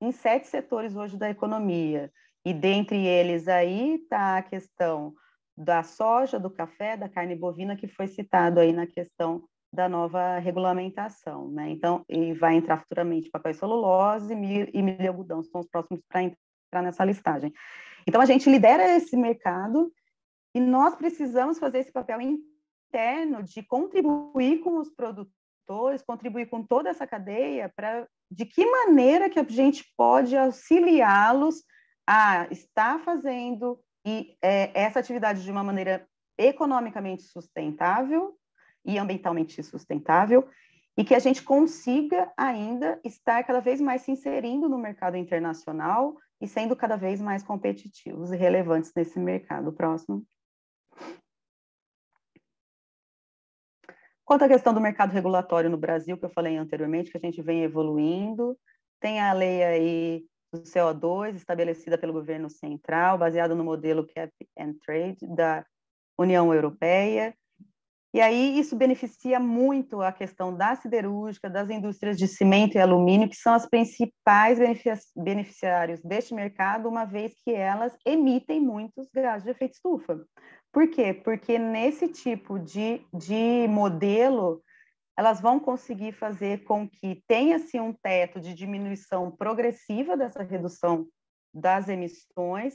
em sete setores hoje da economia. E dentre eles aí está a questão da soja, do café, da carne bovina, que foi citado aí na questão da nova regulamentação, né? Então, e vai entrar futuramente papel e celulose, e milho e algodão são os próximos para entrar nessa listagem. Então, a gente lidera esse mercado e nós precisamos fazer esse papel interno de contribuir com os produtores, contribuir com toda essa cadeia para de que maneira que a gente pode auxiliá-los a ah, estar fazendo e, é, essa atividade de uma maneira economicamente sustentável e ambientalmente sustentável, e que a gente consiga ainda estar cada vez mais se inserindo no mercado internacional e sendo cada vez mais competitivos e relevantes nesse mercado. Próximo. Quanto à questão do mercado regulatório no Brasil, que eu falei anteriormente, que a gente vem evoluindo, tem a lei aí do CO2 estabelecida pelo governo central, baseado no modelo Cap and Trade da União Europeia. E aí isso beneficia muito a questão da siderúrgica, das indústrias de cimento e alumínio, que são as principais beneficiários deste mercado, uma vez que elas emitem muitos gases de efeito estufa. Por quê? Porque nesse tipo de, de modelo, elas vão conseguir fazer com que tenha-se assim, um teto de diminuição progressiva dessa redução das emissões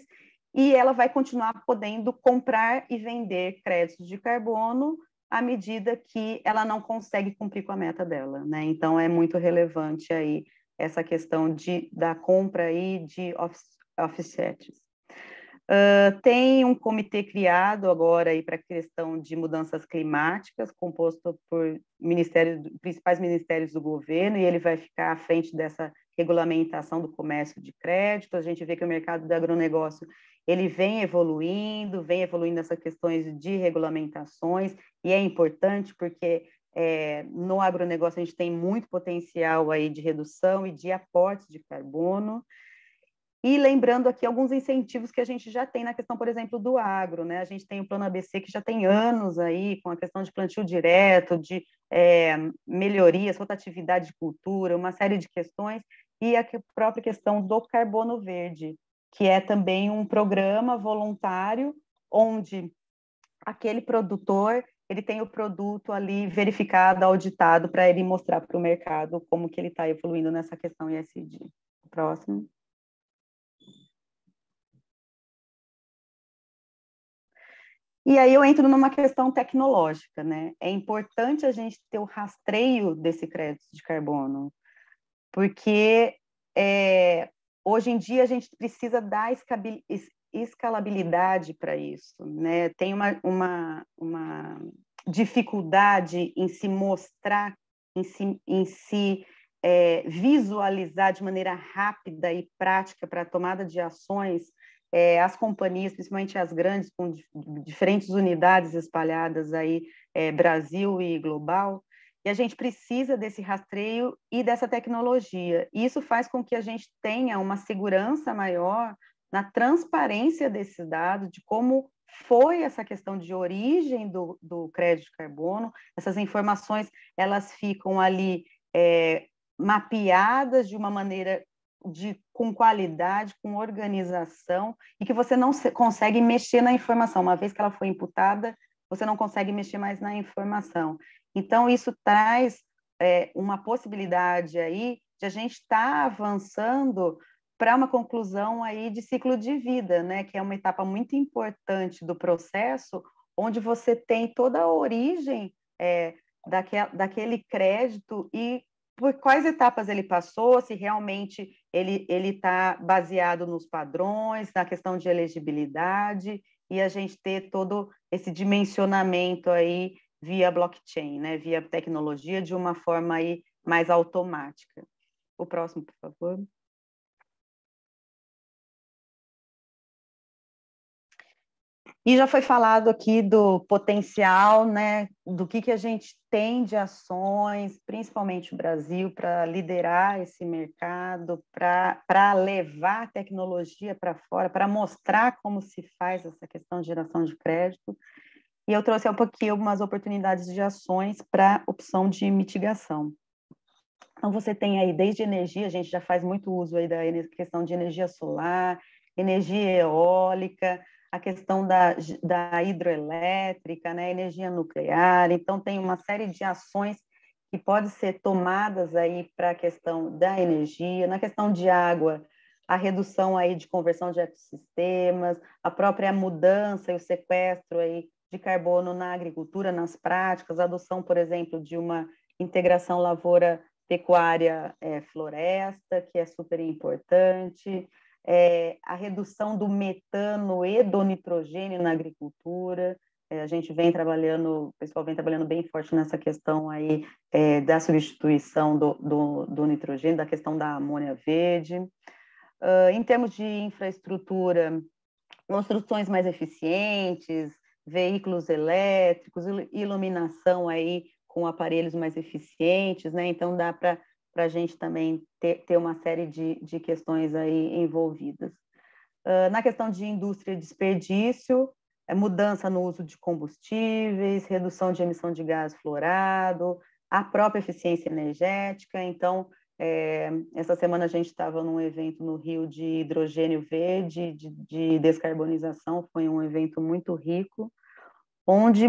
e ela vai continuar podendo comprar e vender créditos de carbono à medida que ela não consegue cumprir com a meta dela, né? Então é muito relevante aí essa questão de, da compra aí de offsets. Uh, tem um comitê criado agora para a questão de mudanças climáticas, composto por ministérios, principais ministérios do governo, e ele vai ficar à frente dessa regulamentação do comércio de crédito. A gente vê que o mercado do agronegócio ele vem evoluindo, vem evoluindo essas questões de regulamentações, e é importante porque é, no agronegócio a gente tem muito potencial aí de redução e de aporte de carbono. E lembrando aqui alguns incentivos que a gente já tem na questão, por exemplo, do agro, né? A gente tem o plano ABC que já tem anos aí com a questão de plantio direto, de é, melhorias, rotatividade de cultura, uma série de questões, e a própria questão do carbono verde, que é também um programa voluntário onde aquele produtor ele tem o produto ali verificado, auditado, para ele mostrar para o mercado como que ele está evoluindo nessa questão ISD. Próximo. E aí eu entro numa questão tecnológica, né? É importante a gente ter o rastreio desse crédito de carbono, porque é, hoje em dia a gente precisa dar escalabilidade para isso, né? Tem uma, uma, uma dificuldade em se mostrar, em se, em se é, visualizar de maneira rápida e prática para a tomada de ações é, as companhias, principalmente as grandes, com diferentes unidades espalhadas aí, é, Brasil e global, e a gente precisa desse rastreio e dessa tecnologia. E isso faz com que a gente tenha uma segurança maior na transparência desses dados, de como foi essa questão de origem do, do crédito de carbono, essas informações elas ficam ali é, mapeadas de uma maneira de, com qualidade, com organização, e que você não se, consegue mexer na informação. Uma vez que ela foi imputada, você não consegue mexer mais na informação. Então, isso traz é, uma possibilidade aí de a gente estar tá avançando para uma conclusão aí de ciclo de vida, né? Que é uma etapa muito importante do processo, onde você tem toda a origem é, daquele, daquele crédito e por quais etapas ele passou, se realmente ele está baseado nos padrões, na questão de elegibilidade, e a gente ter todo esse dimensionamento aí via blockchain, né? via tecnologia, de uma forma aí mais automática. O próximo, por favor. E já foi falado aqui do potencial, né, do que, que a gente tem de ações, principalmente o Brasil, para liderar esse mercado, para levar a tecnologia para fora, para mostrar como se faz essa questão de geração de crédito. E eu trouxe um pouquinho algumas oportunidades de ações para opção de mitigação. Então, você tem aí desde energia, a gente já faz muito uso aí da questão de energia solar, energia eólica, a questão da, da hidroelétrica, né, energia nuclear. Então, tem uma série de ações que podem ser tomadas aí para a questão da energia, na questão de água, a redução aí de conversão de ecossistemas, a própria mudança e o sequestro aí de carbono na agricultura, nas práticas, a adoção, por exemplo, de uma integração lavoura pecuária é, eh, floresta, que é super importante é, a redução do metano e do nitrogênio na agricultura. É, a gente vem trabalhando, o pessoal vem trabalhando bem forte nessa questão aí é, da substituição do, do, do, nitrogênio, da questão da amônia verde. Uh, em termos de infraestrutura, construções mais eficientes, veículos elétricos, iluminação aí com aparelhos mais eficientes, né? Então dá para para a gente também ter, ter uma série de, de questões aí envolvidas. Uh, na questão de indústria e desperdício, é mudança no uso de combustíveis, redução de emissão de gás fluorado, a própria eficiência energética. Então, é, essa semana a gente estava num evento no Rio de hidrogênio verde, de, de, descarbonização, foi um evento muito rico, onde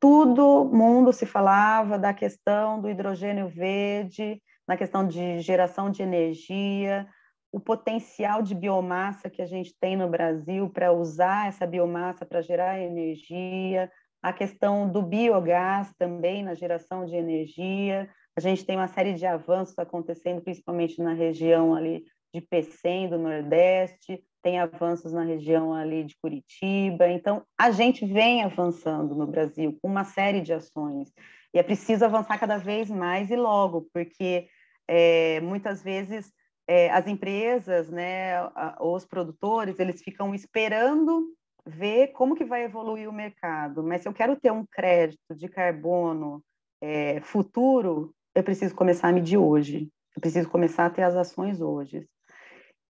todo mundo se falava da questão do hidrogênio verde, na questão de geração de energia, o potencial de biomassa que a gente tem no Brasil para usar essa biomassa para gerar energia, a questão do biogás também na geração de energia. A gente tem uma série de avanços acontecendo, principalmente na região ali de Pecém, do Nordeste, tem avanços na região ali de Curitiba. Então, a gente vem avançando no Brasil com uma série de ações. E é preciso avançar cada vez mais e logo, porque é, muitas vezes é, as empresas, né, os produtores, eles ficam esperando ver como que vai evoluir o mercado. Mas se eu quero ter um crédito de carbono é, futuro, eu preciso começar a medir hoje. Eu preciso começar a ter as ações hoje.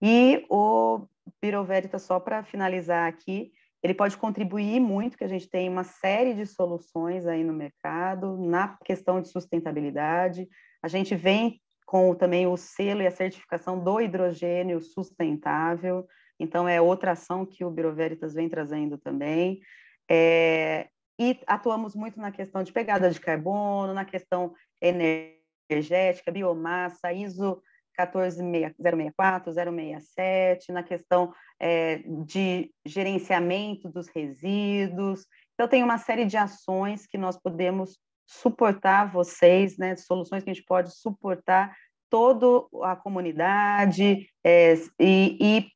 E o Piroverita Veritas, só para finalizar aqui, ele pode contribuir muito, que a gente tem uma série de soluções aí no mercado, na questão de sustentabilidade. A gente vem com também o selo e a certificação do hidrogênio sustentável, então é outra ação que o Bureau Veritas vem trazendo também. É, e atuamos muito na questão de pegada de carbono, na questão energética, biomassa, ISO 14064, 067, na questão é, de gerenciamento dos resíduos. Então, tem uma série de ações que nós podemos suportar vocês, né, soluções que a gente pode suportar toda a comunidade é, e, e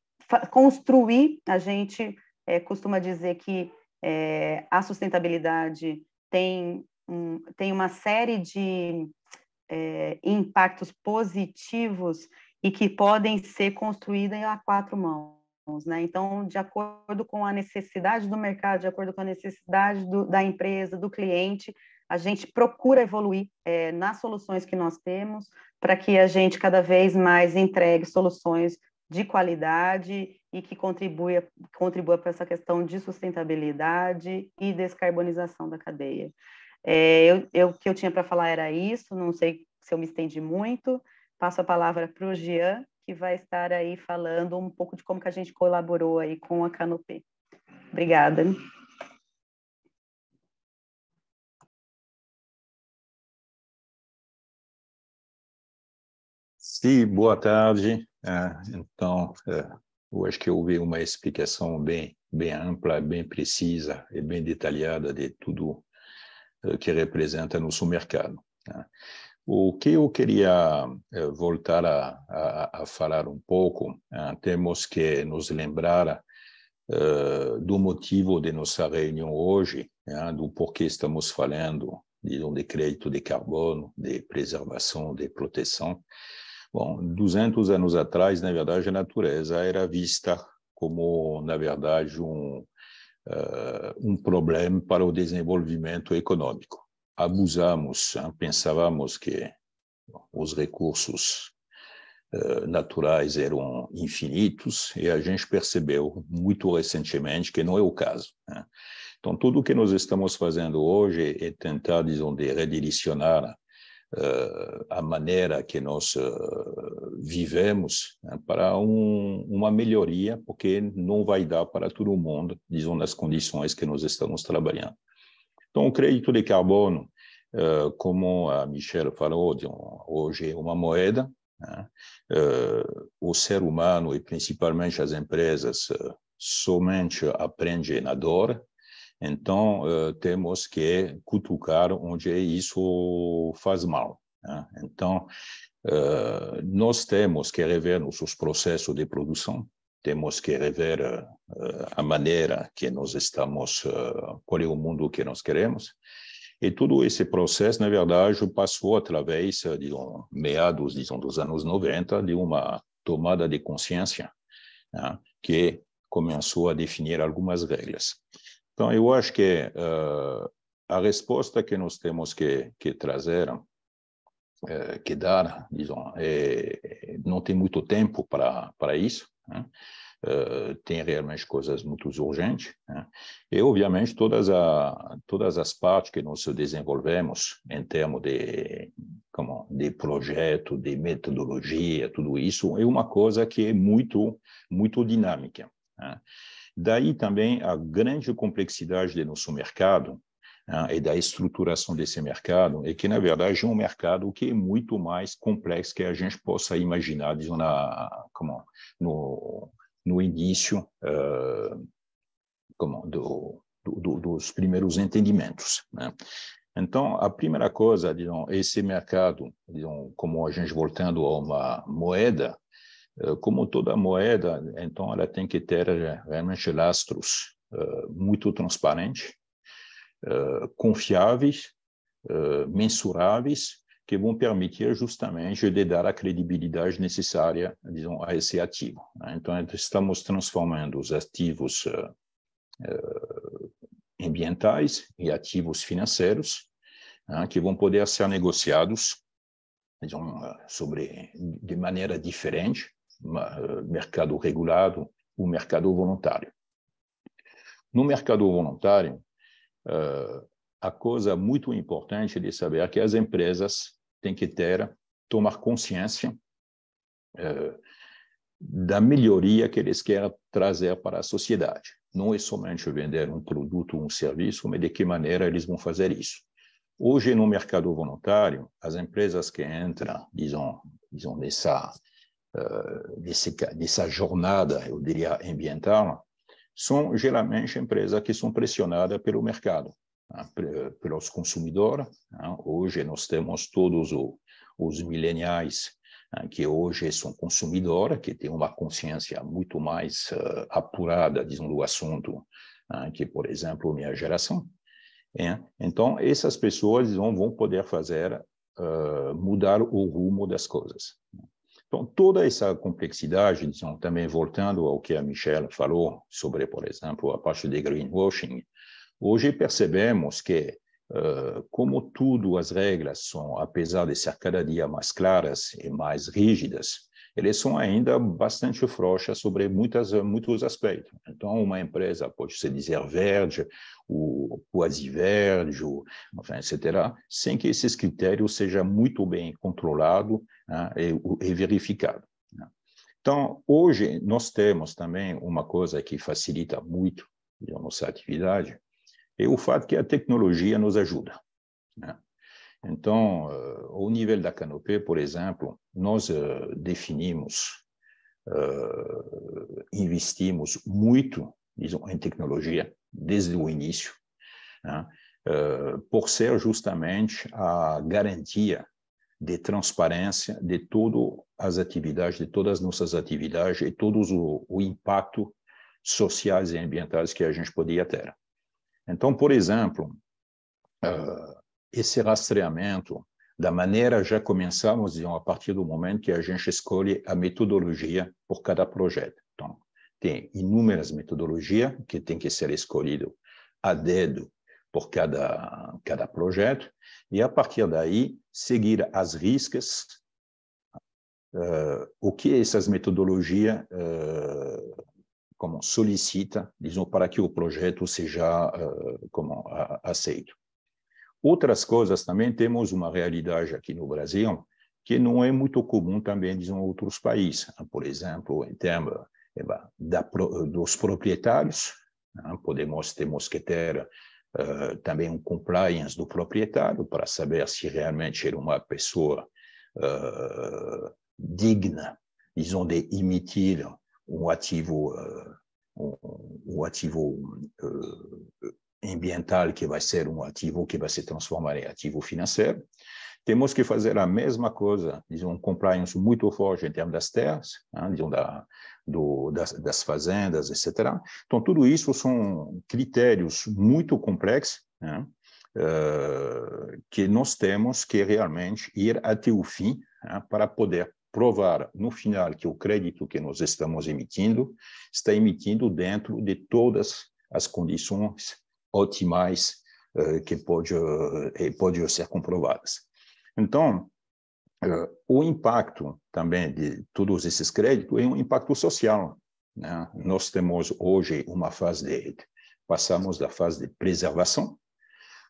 construir. A gente é, costuma dizer que é, a sustentabilidade tem, um, tem uma série de é, impactos positivos e que podem ser construídas a quatro mãos. Né? Então, de acordo com a necessidade do mercado, de acordo com a necessidade do, da empresa, do cliente, a gente procura evoluir é, nas soluções que nós temos para que a gente cada vez mais entregue soluções de qualidade e que contribua, contribua para essa questão de sustentabilidade e descarbonização da cadeia. É, eu, eu, o que eu tinha para falar era isso, não sei se eu me estendi muito. Passo a palavra para o Jean, que vai estar aí falando um pouco de como que a gente colaborou aí com a Canopê. Obrigada. Sim, boa tarde. É, então, é, eu acho que houve uma explicação bem, bem ampla, bem precisa e bem detalhada de tudo que eh, representa nosso mercado. Eh. O que eu queria eh, voltar a, a, a falar um pouco, temos que nos lembrar do motivo de nossa reunião hoje, do porquê estamos falando de um decreto de carbono, de preservação, de proteção. Bom, 200 anos atrás, na verdade, a natureza era vista como, na verdade, um, um problema para o desenvolvimento econômico. Abusamos, ah, pensávamos que os recursos ah, naturais eram infinitos e a gente percebeu muito recentemente que não é o caso. Né? Então, tudo o que nós estamos fazendo hoje é tentar, digamos, de redirecionar eh, a maneira que nós eh, vivemos né, para um, uma melhoria, porque não vai dar para todo mundo, dizem nas condições que nós estamos trabalhando. Então, o crédito de carbono, eh, como a Michelle falou, hoje é uma moeda. Né? O ser humano e principalmente as empresas somente aprendem na dor, então, eh, temos que cutucar onde isso faz mal. Né? Então, eh, nós temos que rever nossos processos de produção, temos que rever eh, a maneira que nós estamos, qual é o mundo que nós queremos. E todo esse processo, na verdade, passou através, de um, meados digamos, dos anos 90, de uma tomada de consciência né, que começou a definir algumas regras. Então, eu acho que uh, a resposta que nós temos que, que trazer, uh, que dar, dizem, é, não tem muito tempo para, para isso. Né? Uh, tem realmente coisas muito urgentes. Né? E, obviamente, todas, a, todas as partes que nós desenvolvemos em termos de, como, de projeto, de metodologia, tudo isso, é uma coisa que é muito, muito dinâmica. Né? Daí também a grande complexidade do nosso mercado né, e da estruturação desse mercado, é que, na verdade, é um mercado que é muito mais complexo que a gente possa imaginar de uma, como, no, no início uh, como, do, do, dos primeiros entendimentos. Né? Então, a primeira coisa, digamos, esse mercado, digamos, como a gente voltando a uma moeda, eh, como toda moeda, então ela tem que ter eh, realmente lastros eh, muito transparentes, confiáveis, mensuráveis, que vão permitir justamente de dar a credibilidade necessária, disons, a esse ativo. Né? Então, estamos transformando os ativos ambientais e ativos financeiros, né, que vão poder ser negociados disons, sobre, de maneira diferente, eh, mercado regulado, o mercado voluntário. No mercado voluntário, eh, a coisa muito importante de saber é que as empresas têm que ter, tomar consciência eh, da melhoria que eles querem trazer para a sociedade. Não é somente vender um produto ou um serviço, mas de que maneira eles vão fazer isso. Hoje, no mercado voluntário, as empresas que entram, dizem, dizem nessa eh, de dessa jornada, eu diria, ambiental, são geralmente empresas que são pressionadas pelo mercado, né, pelos consumidores. Né. Hoje nós temos todos os mileniais né, que hoje são consumidores, que têm uma consciência muito mais uh, apurada dizendo um assunto né, que, por exemplo, minha geração. É. Então, essas pessoas vão poder fazer uh, mudar o rumo das coisas. Né. Então, toda essa complexidade, então, também voltando ao que a Michelle falou sobre, por exemplo, a parte de greenwashing, hoje percebemos que, ah, como tudo, as regras são, apesar de ser cada dia mais claras e mais rígidas, eles são ainda bastante frouxas sobre muitas, muitos aspectos. Então, uma empresa pode se dizer verde, ou quase verde, ou, etc., sem que esses critérios sejam muito bem controlados né, e, e verificados. Né. Então, hoje, nós temos também uma coisa que facilita muito a nossa atividade, é o fato que a tecnologia nos ajuda. Né? Então, ao eh, nível da Canopê, por exemplo, nós eh, definimos, eh, investimos muito, dizem, em tecnologia desde o início, né? por ser justamente a garantia de transparência de todas as atividades, de todas as nossas atividades e todos o, o impacto sociais e ambientais que a gente podia ter. Então, por exemplo, uh, esse rastreamento, da maneira já começamos então, a partir do momento que a gente escolhe a metodologia por cada projeto. Então, tem inúmeras metodologias que tem que ser escolhido a dedo por cada, cada projeto, e a partir daí seguir as riscas, uh, o que essas metodologias uh, como solicita, disons, para que o projeto seja uh, como, aceito. Outras coisas também, temos uma realidade aqui no Brasil que não é muito comum também em outros países. Né? Por exemplo, em termos da, dos proprietários, né? podemos, temos que ter Uh, também um compliance do proprietário para saber se realmente era uma pessoa uh, digna, Dizem de emitir um ativo, uh, um, um, ativo ambiental que vai ser um ativo que vai se transformar em ativo financeiro. Temos que fazer a mesma coisa, dizem, um compliance muito forte em termos das terras, né, dizem, da, do, das, das, fazendas, etc. Então, tudo isso são critérios muito complexos né, uh, que nós temos que realmente ir até o fim né, para poder provar no final que o crédito que nós estamos emitindo está emitindo dentro de todas as condições otimais eh, que pode, eh, eh, pode ser comprovadas. Então, o impacto também de todos esses créditos é um impacto social. Né? Nós temos hoje uma fase de. Passamos da fase de preservação.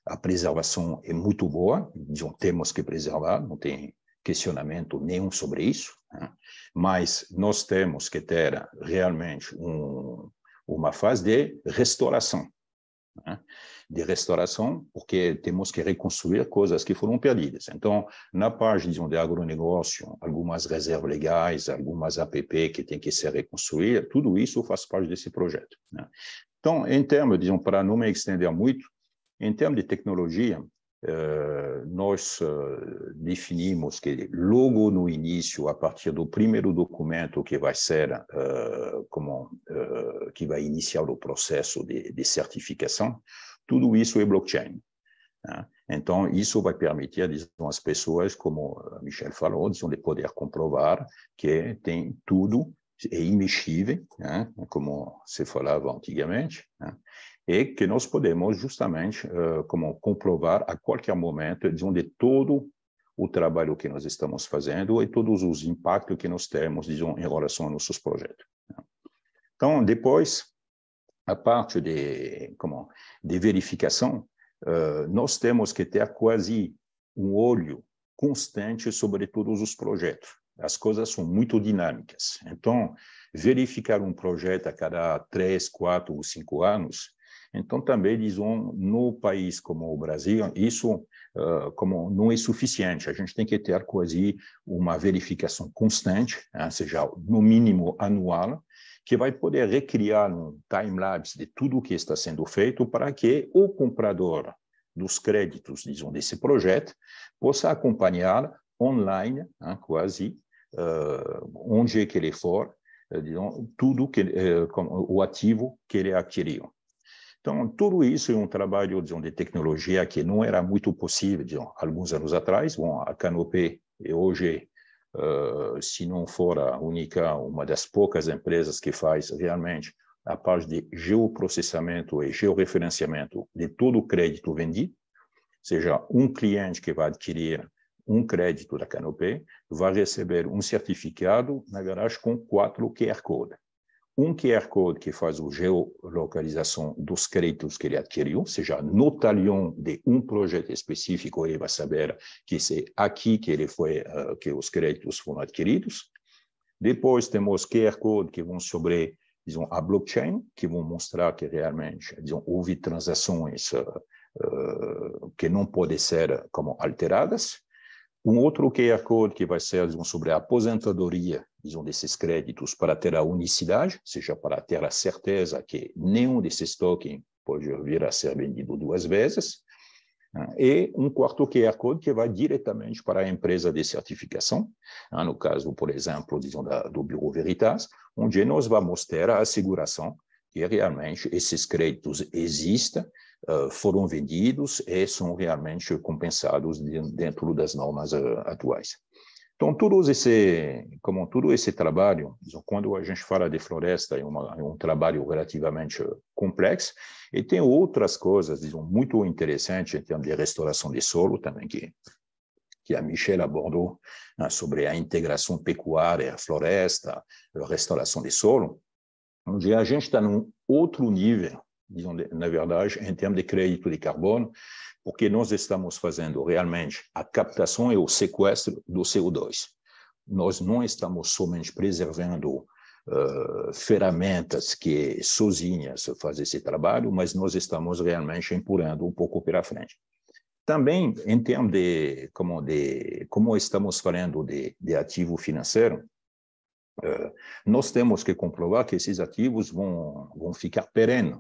A preservação é muito boa, então temos que preservar, não tem questionamento nenhum sobre isso, né? mas nós temos que ter realmente um, uma fase de restauração né, de restauração, porque temos que reconstruir coisas que foram perdidas. Então, na parte digamos, de agronegócio, algumas reservas legais, algumas APP que tem que ser reconstruídas, tudo isso faz parte desse projeto. Né. Então, em termos, digamos, para não me estender muito, em termos de tecnologia, eh, nós eh, definimos que logo no início, a partir do primeiro documento que vai ser eh, como que vai iniciar o processo de, de certificação, tudo isso é blockchain. Né? Então, isso vai permitir, dizem as pessoas, como a Michelle falou, dizem, de poder comprovar que tem tudo, é imexível, né? como se falava antigamente, né? e que nós podemos justamente uh, como comprovar a qualquer momento de todo o trabalho que nós estamos fazendo e todos os impactos que nós temos digamos, em relação aos nossos projetos. Né? Então, depois, a parte de, como, de verificação, uh, nós temos que ter quase um olho constante sobre todos os projetos. As coisas são muito dinâmicas. Então, verificar um projeto a cada três, quatro ou cinco anos então, também eles no país como o Brasil, isso uh, como não é suficiente. A gente tem que ter quase uma verificação constante, né? seja, no mínimo anual, que vai poder recriar um time-lapse de tudo o que está sendo feito para que o comprador dos créditos, dizem, desse projeto, possa acompanhar online, ah, quase, uh, onde é que ele for, uh, tudo que, uh, o ativo que ele adquiriu. Então, tudo isso é um trabalho digamos, de tecnologia que não era muito possível digamos, alguns anos atrás. Bom, a Canopy é hoje, uh, se não for a única, uma das poucas empresas que faz realmente a parte de geoprocessamento e georreferenciamento de todo o crédito vendido, ou seja, um cliente que vai adquirir um crédito da Canopy vai receber um certificado na garagem com quatro QR Code um QR Code que faz a geolocalização dos créditos que ele adquiriu, ou seja, no talhão de um projeto específico, ele vai saber que é aqui que, ele foi, eh, que os créditos foram adquiridos. Depois temos QR Code que vão sobre dizem, a blockchain, que vão mostrar que realmente dizem, houve transações uh, que não podem ser como alteradas. Um outro QR Code que vai ser dizem, sobre a aposentadoria, precisam desses créditos para ter a unicidade, seja para ter a certeza que nenhum desses tokens pode vir a ser vendido duas vezes, né, e um quarto QR Code que vai diretamente para a empresa de certificação, né, no caso, por exemplo, do Bureau Veritas, onde nós vamos ter a asseguração que realmente esses créditos existem, eh, foram vendidos e são realmente compensados dentro das normas eh, atuais. Então, todos esse, como todo esse trabalho, quando a gente fala de floresta, é, uma, é um trabalho relativamente complexo, e tem outras coisas, dizem, muito interessantes em termos de restauração de solo também, que, que a Michelle abordou né, sobre a integração pecuária, floresta, restauração de solo, onde a gente está num outro nível disons, na verdade, em termos de crédito de carbono, porque nós estamos fazendo realmente a captação e o sequestro do CO2. Nós não estamos somente preservando uh, ferramentas que sozinhas fazem esse trabalho, mas nós estamos realmente empurrando um pouco para frente. Também, em termos de como, de, como estamos falando de, de ativo financeiro, eh, nós temos que comprovar que esses ativos vão, vão ficar perenes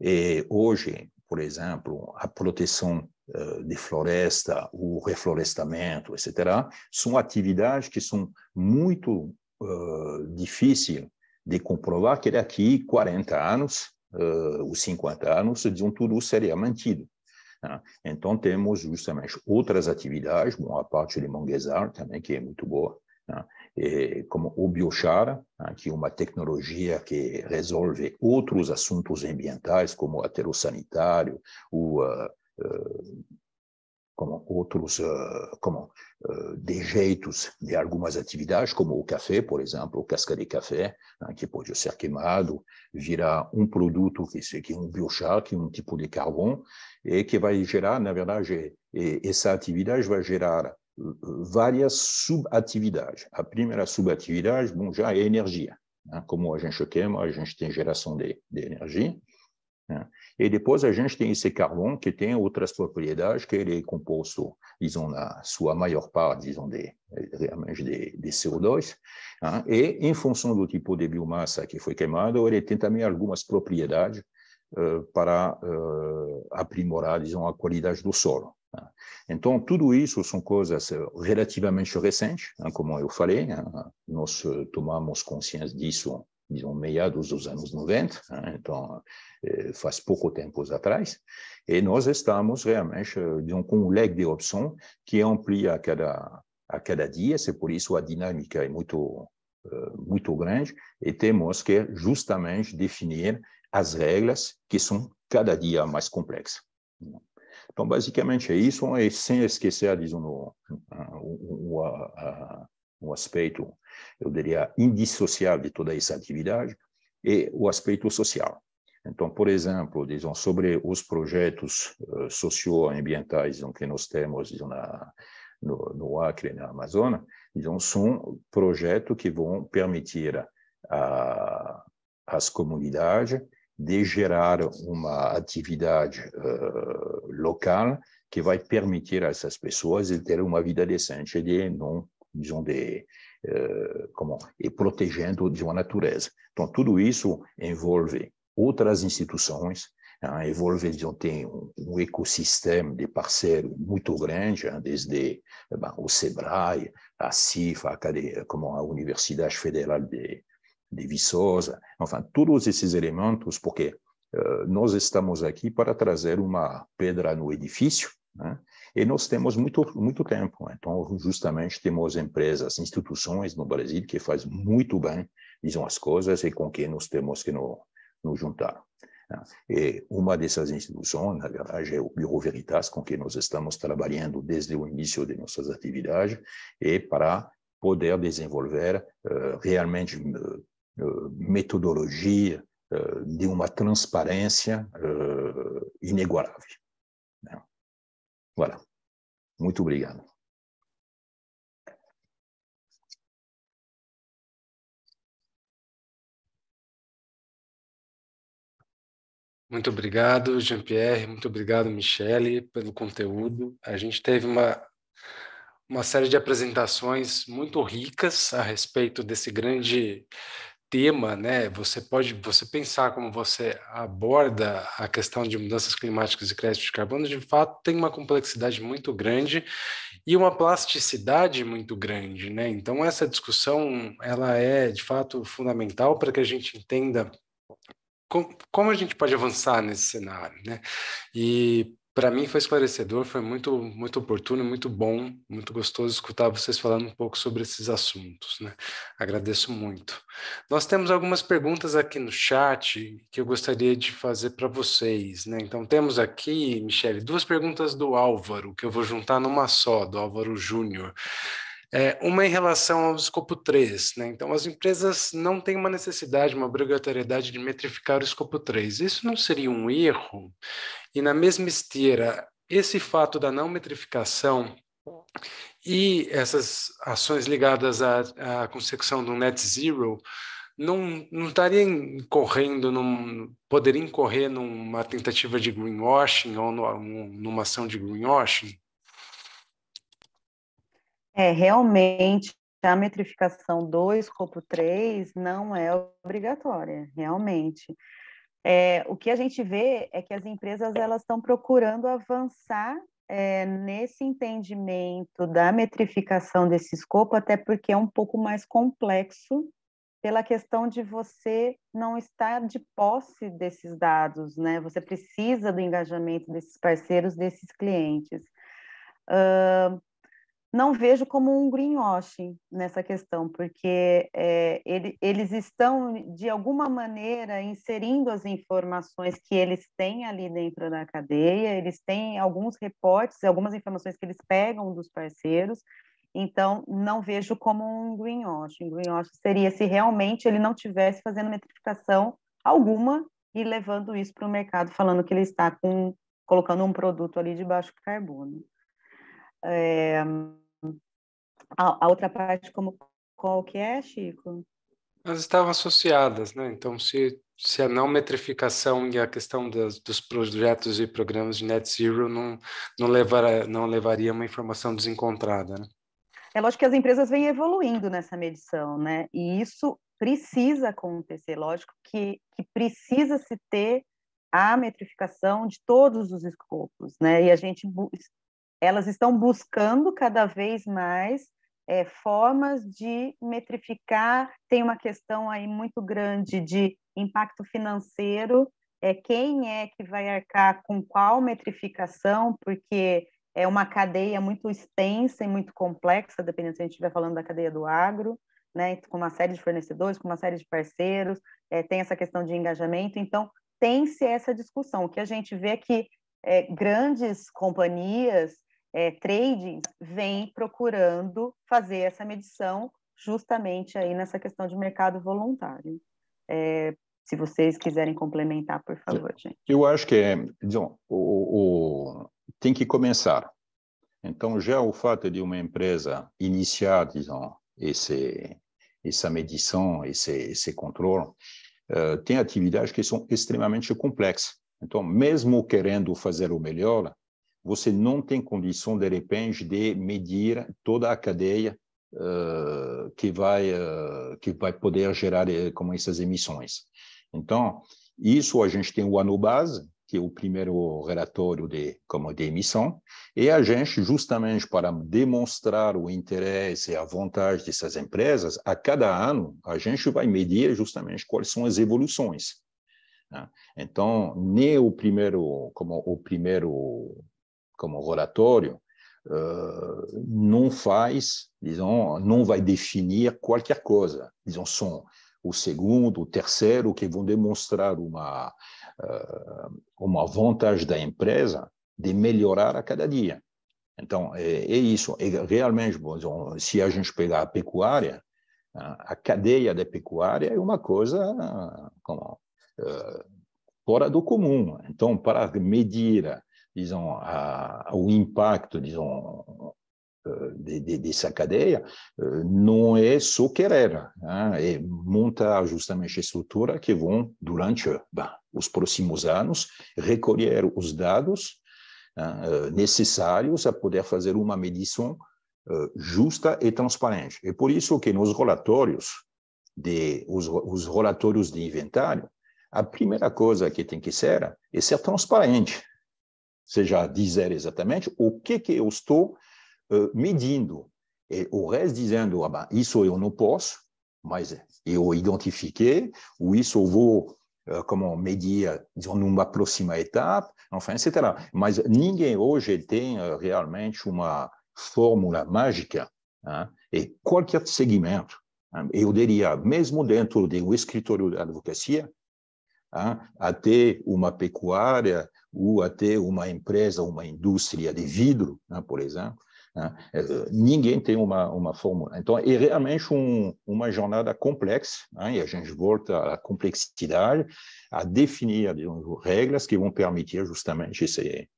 e eh, hoje, por exemplo, a proteção eh, de floresta, o reflorestamento, etc., são atividades que são muito uh, eh, difíceis de comprovar que daqui 40 anos, uh, ou 50 anos, um tudo seria mantido. Né? Então, temos justamente outras atividades, bom, a parte de manguezar também, que é muito boa, né? É, como o biochar, né, que é uma tecnologia que resolve outros assuntos ambientais, como o ou, uh, o uh, como outros uh, como dejeitos de algumas atividades, como o café, por exemplo, o casca de café, né, que pode ser queimado, virar um produto que é um biochar, que é um tipo de carvão, e que vai gerar, na verdade, essa atividade vai gerar várias subatividades. A primeira subatividade, bom, já é energia. Né? Como a gente queima, a gente tem geração de, de energia. Né? E depois a gente tem esse carvão que tem outras propriedades, que ele é composto, dizem, na sua maior parte, dizem, de, realmente de, de CO2. Né? E em função do tipo de biomassa que foi queimado, ele tem também algumas propriedades uh, para uh, aprimorar, dizem, a qualidade do solo. Então, tudo isso são coisas eh, relativamente recentes, como eu falei, nós tomamos consciência disso, dizem meados dos anos 90, então eh, faz pouco tempo atrás, e nós estamos realmente disons, eh, com um leque de opções que amplia a cada, a cada dia, e por isso a dinâmica é muito, muito grande, e temos que justamente definir as regras que são cada dia mais complexas. Então, basicamente é isso, e é sem esquecer disso, um, o, aspecto, eu diria, indissociável de toda essa atividade, e é o aspecto social. Então, por exemplo, dizem, sobre os projetos uh, socioambientais dizem, que nós temos dizem, na, no, no, Acre, na Amazônia, dizem, são projetos que vão permitir às comunidades de gerar uma atividade uh, local que vai permitir a essas pessoas de ter uma vida decente de não, disons, de, uh, como, e protegendo de uma natureza. Então, tudo isso envolve outras instituições, né, envolve, disons, tem um, um, ecossistema de parceiros muito grande, hein, né, desde eh, o SEBRAE, a CIFA, a, como a Universidade Federal de, de Viçosa, enfim, todos esses elementos, porque uh, nós estamos aqui para trazer uma pedra no edifício, né? e nós temos muito, muito tempo. Então, justamente, temos empresas, instituições no Brasil que fazem muito bem, dizem as coisas e com quem nós temos que nos no juntar. Né. E uma dessas instituições, na verdade, é o Bureau Veritas, com que nós estamos trabalhando desde o início de nossas atividades, e para poder desenvolver uh, realmente uh, eh, metodologia, eh, de uma transparência eh, inigualável. Né? Voilà. Muito obrigado. Muito obrigado, Jean-Pierre. Muito obrigado, Michele, pelo conteúdo. A gente teve uma, uma série de apresentações muito ricas a respeito desse grande tema, né? Você pode você pensar como você aborda a questão de mudanças climáticas e crédito de carbono, de fato tem uma complexidade muito grande e uma plasticidade muito grande, né? Então essa discussão ela é de fato fundamental para que a gente entenda como, a gente pode avançar nesse cenário, né? E para mim foi esclarecedor, foi muito muito oportuno, muito bom, muito gostoso escutar vocês falando um pouco sobre esses assuntos, né? Agradeço muito. Nós temos algumas perguntas aqui no chat que eu gostaria de fazer para vocês, né? Então temos aqui, Michele, duas perguntas do Álvaro que eu vou juntar numa só, do Álvaro Júnior. É, uma em relação ao escopo 3. Né? Então, as empresas não têm uma necessidade, uma obrigatoriedade de metrificar o escopo 3. Isso não seria um erro? E, na mesma esteira, esse fato da não metrificação e essas ações ligadas à, à consecução do net zero não, não estariam incorrendo, num, poderiam correr numa tentativa de greenwashing ou no, numa ação de greenwashing? É, realmente, a metrificação do escopo 3 não é obrigatória, realmente. É, o que a gente vê é que as empresas elas estão procurando avançar é, nesse entendimento da metrificação desse escopo, até porque é um pouco mais complexo pela questão de você não estar de posse desses dados, né? Você precisa do engajamento desses parceiros, desses clientes. Uh, não vejo como um greenwashing nessa questão, porque é, ele, eles estão, de alguma maneira, inserindo as informações que eles têm ali dentro da cadeia, eles têm alguns reportes, algumas informações que eles pegam dos parceiros, então não vejo como um greenwashing. Greenwashing seria se realmente ele não estivesse fazendo metrificação alguma e levando isso para o mercado, falando que ele está com, colocando um produto ali de baixo carbono. É, a, a outra parte como qual que é, Chico? Elas estavam associadas, né? Então, se, se a não metrificação e a questão das, dos projetos e programas de net zero não, não, levar, não levaria uma informação desencontrada, né? É lógico que as empresas vêm evoluindo nessa medição, né? E isso precisa acontecer, lógico que, que precisa se ter a metrificação de todos os escopos, né? E a gente elas estão buscando cada vez mais é, formas de metrificar, tem uma questão aí muito grande de impacto financeiro, é, quem é que vai arcar com qual metrificação, porque é uma cadeia muito extensa e muito complexa, dependendo se a gente estiver falando da cadeia do agro, né, com uma série de fornecedores, com uma série de parceiros, é, tem essa questão de engajamento, então tem-se essa discussão. O que a gente vê é que é, grandes companhias é, trading vem procurando fazer essa medição justamente aí nessa questão de mercado voluntário. É, se vocês quiserem complementar, por favor, gente. Eu acho que é, o, o, tem que começar. Então, já o fato de uma empresa iniciar, dizão, esse, essa medição, esse, esse controle, uh, tem atividades que são extremamente complexas. Então, mesmo querendo fazer o melhor, você não tem condição, de repente, de medir toda a cadeia uh, que, vai, uh, que vai poder gerar eh, como essas emissões. Então, isso a gente tem o ano base, que é o primeiro relatório de, como de emissão, e a gente, justamente para demonstrar o interesse e a vontade dessas empresas, a cada ano a gente vai medir justamente quais são as evoluções. Né? Então, nem o primeiro, como o primeiro como relatório, não faz, disons, não vai definir qualquer coisa. Disons, são o segundo, o terceiro que vão demonstrar uma, uma vantagem da empresa de melhorar a cada dia. Então, é, é isso. É realmente, bom, então, se a gente pegar a pecuária, a cadeia da pecuária é uma coisa como, fora do comum. Então, para medir disons, à, ao impacto, disons, de, euh, de, dessa cadeia euh, não é só querer, né? é montar justamente estrutura que vão, durante os próximos anos, recolher os dados eh, necessários a poder fazer uma medição eh, justa e transparente. É por isso que nos relatórios, de, os, os relatórios de inventário, a primeira coisa que tem que ser é ser transparente seja dizer exatamente o que, que eu estou uh, medindo. E o resto dizendo, ah, bah, isso eu não posso, mas eu identifiquei, ou isso eu vou uh, como medir disons, numa próxima etapa, enfim, etc. Mas ninguém hoje tem uh, realmente uma fórmula mágica né? e qualquer segmento, né? eu diria, mesmo dentro do escritório da advocacia, Tá? a ter uma pecuária ou a ter uma empresa, uma indústria de vidro, né, por exemplo. Né? É, ninguém tem uma, uma fórmula. Então, é realmente um, uma jornada complexa, né? e a gente volta à complexidade, a definir digamos, regras que vão permitir justamente esse,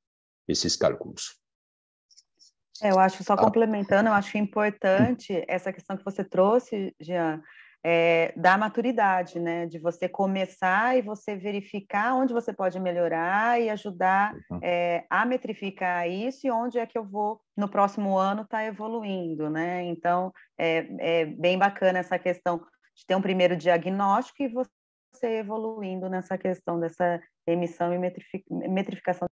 esses cálculos. É, eu acho, só ah. complementando, eu acho importante hum. essa questão que você trouxe, Jean, é, da maturidade, né? De você começar e você verificar onde você pode melhorar e ajudar uhum. é, a metrificar isso e onde é que eu vou no próximo ano estar tá evoluindo, né? Então é, é, bem bacana essa questão de ter um primeiro diagnóstico e você evoluindo nessa questão dessa emissão e metrific, metrificação.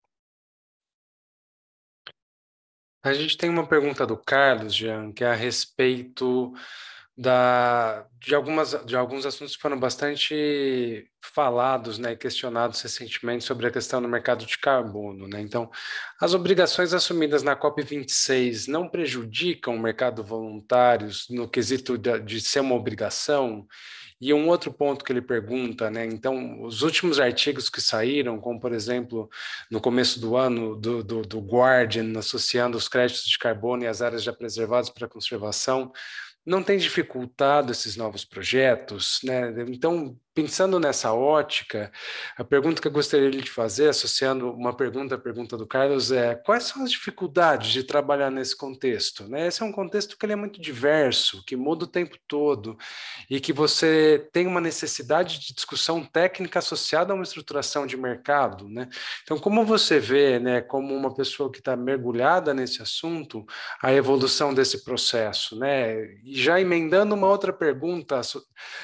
A gente tem uma pergunta do Carlos, Jean, que é a respeito da, de, algumas, de alguns assuntos que foram bastante falados né, e questionados recentemente sobre a questão do mercado de carbono. Né? Então, as obrigações assumidas na COP26 não prejudicam o mercado voluntário no quesito de, de ser uma obrigação? E um outro ponto que ele pergunta, né? Então, os últimos artigos que saíram, como por exemplo, no começo do ano, do, do, do Guardian, associando os créditos de carbono e as áreas já preservadas para conservação, não tem dificultado esses novos projetos, né? Então, pensando nessa ótica, a pergunta que eu gostaria de fazer, associando uma pergunta à pergunta do Carlos, é quais são as dificuldades de trabalhar nesse contexto? Né? Esse é um contexto que ele é muito diverso, que muda o tempo todo e que você tem uma necessidade de discussão técnica associada a uma estruturação de mercado. Né? Então, como você vê, né, como uma pessoa que está mergulhada nesse assunto, a evolução desse processo? Né? E já emendando uma outra pergunta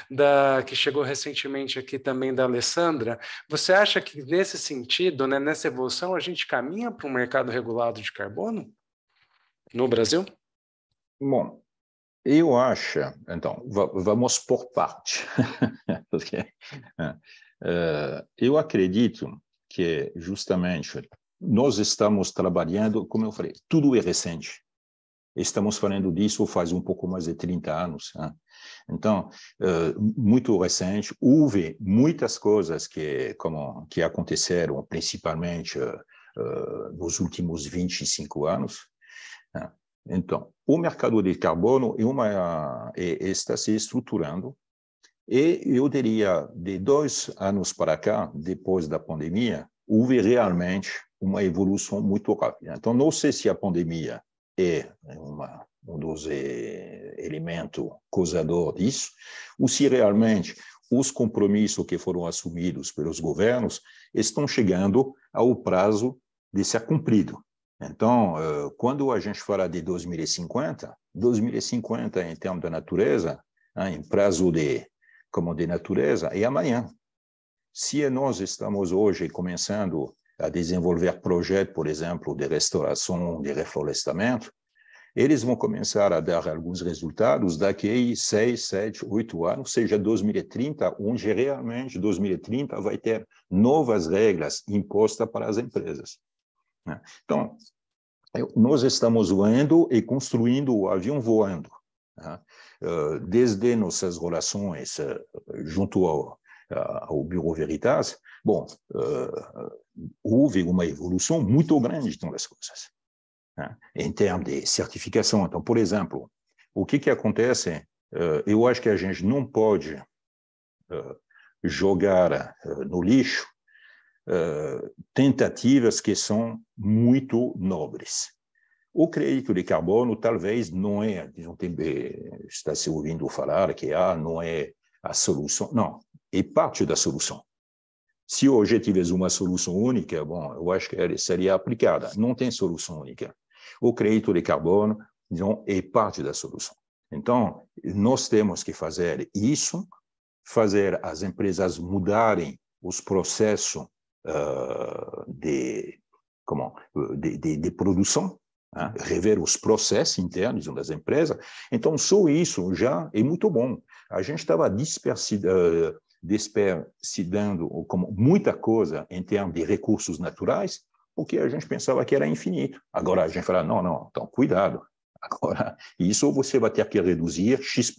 da, que chegou recentemente, recentemente aqui também da Alessandra, você acha que nesse sentido, né, nessa evolução, a gente caminha para um mercado regulado de carbono no Brasil? Bom, eu acho, então, vamos por parte, porque uh, eu acredito que justamente nós estamos trabalhando, como eu falei, tudo é recente. Estamos falando disso faz um pouco mais de 30 anos. Né? Então, eh, muito recente, houve muitas coisas que, como, que aconteceram, principalmente eh, eh, nos últimos 25 anos. Né? Então, o mercado de carbono é uma, é, está se estruturando e eu diria, de dois anos para cá, depois da pandemia, houve realmente uma evolução muito rápida. Então, não sei se a pandemia é uma, um dos é, eh, elementos causadores disso, ou se realmente os compromissos que foram assumidos pelos governos estão chegando ao prazo de ser cumprido. Então, eh, quando a gente fala de 2050, 2050 em termos da natureza, né, em prazo de como de natureza, é amanhã. Se nós estamos hoje começando a desenvolver projetos, por exemplo, de restauração, de reflorestamento, eles vão começar a dar alguns resultados daqui seis, sete, oito anos, seja 2030, onde realmente 2030 vai ter novas regras impostas para as empresas. Né? Então, nós estamos voando e construindo o avião voando. Né? Eh, desde nossas relações eh, junto ao, eh, ao Bureau Veritas, bom, houve uma evolução muito grande então as coisas, né? em termos de certificação. Então, por exemplo, o que, que acontece? Eh, eu acho que a gente não pode eh, jogar eh, no lixo tentativas que são muito nobres. O crédito de carbono talvez não é, dizem, está se ouvindo falar que ah, não é a solução. Não, é parte da solução. Se hoje tivesse uma solução única, bom, eu acho que seria aplicada. Não tem solução única. O crédito de carbono não é parte da solução. Então, nós temos que fazer isso, fazer as empresas mudarem os processos uh, de, como, de, de, de produção, né? rever os processos internos das empresas. Então, só isso já é muito bom. A gente estava dispersido. Uh, ah, desperdiçando como muita coisa em termos de recursos naturais, porque a gente pensava que era infinito. Agora a gente fala, não, não, então cuidado. Agora, isso você vai ter que reduzir X%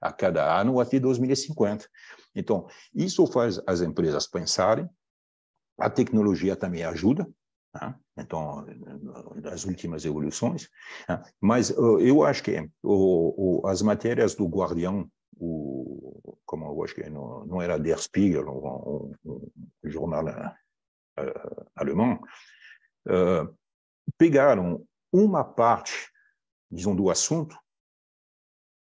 a cada ano até 2050. Então, isso faz as empresas pensarem, a tecnologia também ajuda, né? então, nas últimas evoluções, né? mas eh, eu acho que eh, o, o, as matérias do Guardião o comment que não, não era Der Spiegel, um, um, um jornal uh, alemão, uh, pegaram uma parte, dizem, do assunto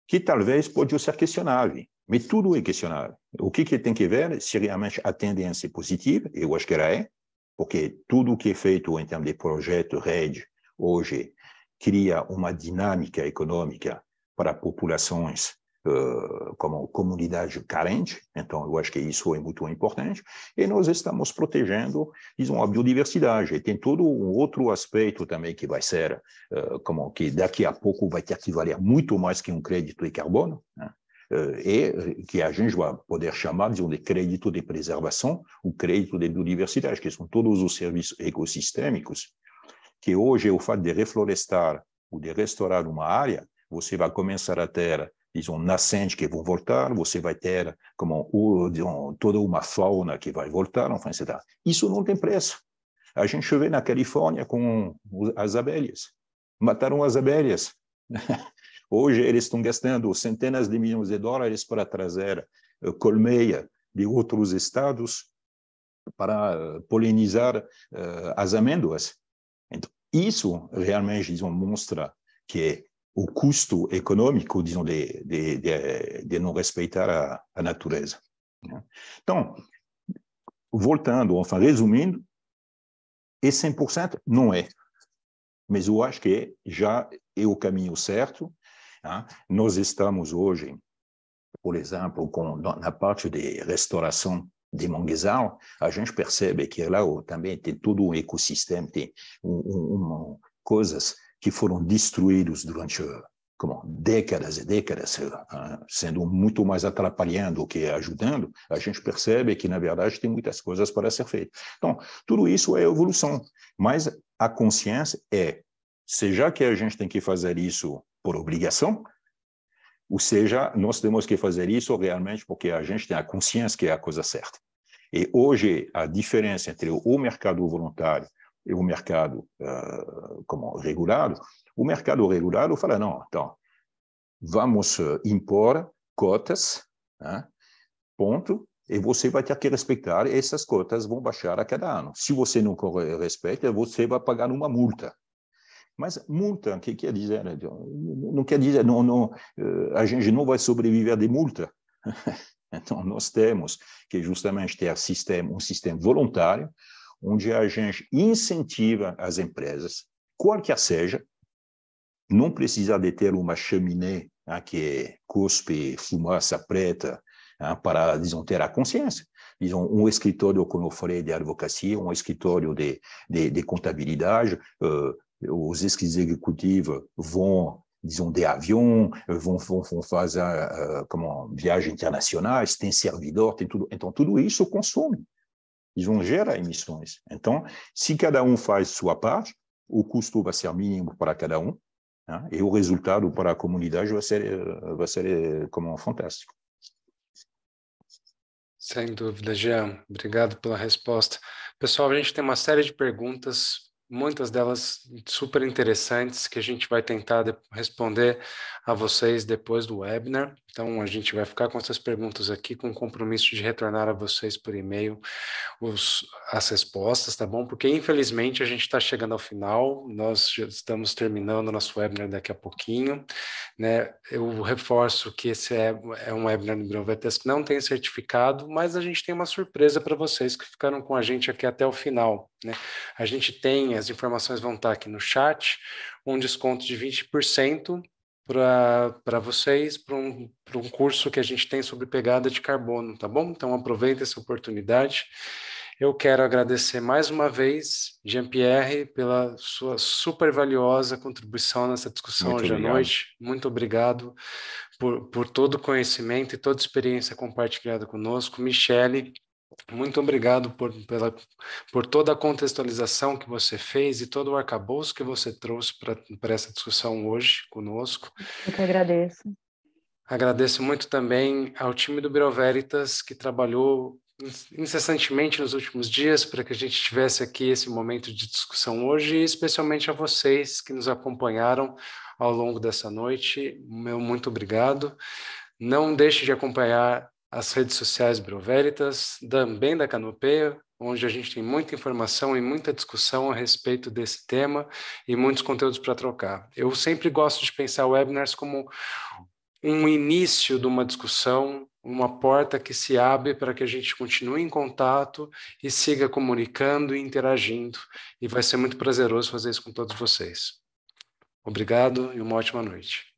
que talvez podia ser questionável, mas tudo é questionável. O que, que tem que ver se realmente a tendência é positiva, eu acho que ela é, porque tudo que é feito em termos de projeto rede hoje cria uma dinâmica econômica para populações eh, como comunidade carente, então eu acho que isso é muito importante, e nós estamos protegendo, dizem, a biodiversidade, e tem todo um outro aspecto também que vai ser, eh, como que daqui a pouco vai ter que valer muito mais que um crédito de carbono, né? Eh, e que a gente vai poder chamar de, um de crédito de preservação, o crédito de biodiversidade, que são todos os serviços ecossistêmicos, que hoje o fato de reflorestar ou de restaurar uma área, você vai começar a ter disons, nascentes que vão voltar, você vai ter como, ou, toda uma fauna que vai voltar, enfim, etc. Isso não tem preço. A gente vê na Califórnia com as abelhas. Mataram as abelhas. Hoje eles estão gastando centenas de milhões de dólares para trazer eh, colmeia de outros estados para polinizar eh, as amêndoas. Então, isso realmente, disons, mostra que o custo econômico, disons, de, de, de, de não respeitar a, a natureza. Então, voltando, enfim, resumindo, e 100% não é. Mas eu acho que já é o caminho certo. Nós estamos hoje, por exemplo, com, na parte de restauração de manguezal, a gente percebe que lá também tem todo um ecossistema, tem um, um, um, coisas que foram destruídos durante como décadas e décadas, eh, sendo muito mais atrapalhando que ajudando, a gente percebe que, na verdade, tem muitas coisas para ser feitas. Então, tudo isso é evolução, mas a consciência é, seja que a gente tem que fazer isso por obrigação, ou seja, nós temos que fazer isso realmente porque a gente tem a consciência que é a coisa certa. E hoje, a diferença entre o mercado voluntário e o mercado uh, como regulado, o mercado regulado fala, não, então, vamos eh, impor cotas, né? ponto, e você vai ter que respeitar, essas cotas vão baixar a cada ano. Se você não respeita, você vai pagar uma multa. Mas multa, o que quer dizer? Né, não quer dizer, não, não, eh, a gente não vai sobreviver de multa. Então, nós temos que justamente ter um sistema voluntário, onde a gente incentiva as empresas, qualquer seja, não precisa de ter uma chaminé né, que cuspe fumaça preta né, para, dizem, ter a consciência. Dizem, um escritório, como eu falei, de advocacia, um escritório de, de, de contabilidade, uh, os executivos vão disons, de avião, vão, vão, vão fazer uh, como viagens internacionais, tem servidor, tem tudo. Então, tudo isso consome. Eles vão gerar emissões. Então, se cada um faz sua parte, o custo vai ser mínimo para cada um né? e o resultado para a comunidade vai ser, eh, vai ser eh, como fantástico. Sem dúvida, Jean. Obrigado pela resposta. Pessoal, a gente tem uma série de perguntas muitas delas super interessantes que a gente vai tentar responder a vocês depois do webinar. Então, a gente vai ficar com essas perguntas aqui, com o compromisso de retornar a vocês por e-mail os, as respostas, tá bom? Porque, infelizmente, a gente está chegando ao final, nós já estamos terminando nosso webinar daqui a pouquinho, né? Eu reforço que esse é, é um webinar do Brovespa que não tem certificado, mas a gente tem uma surpresa para vocês que ficaram com a gente aqui até o final, né? A gente tem, as informações vão estar tá aqui no chat, um desconto de 20% para vocês para um, um curso que a gente tem sobre pegada de carbono, tá bom? Então aproveita essa oportunidade. Eu quero agradecer mais uma vez, Jean-Pierre, pela sua super valiosa contribuição nessa discussão Muito hoje obrigado. à noite. Muito obrigado por, por todo o conhecimento e toda a experiência compartilhada conosco. Michele, muito obrigado por, pela, por toda a contextualização que você fez e todo o arcabouço que você trouxe para essa discussão hoje conosco. Eu que agradeço. Agradeço muito também ao time do Bureau Veritas, que trabalhou incessantemente nos últimos dias para que a gente tivesse aqui esse momento de discussão hoje, e especialmente a vocês que nos acompanharam ao longo dessa noite. Meu muito obrigado. Não deixe de acompanhar as redes sociais Broveritas, também da Canopeia, onde a gente tem muita informação e muita discussão a respeito desse tema e muitos conteúdos para trocar. Eu sempre gosto de pensar webinars como um início de uma discussão, uma porta que se abre para que a gente continue em contato e siga comunicando e interagindo. E vai ser muito prazeroso fazer isso com todos vocês. Obrigado e uma ótima noite.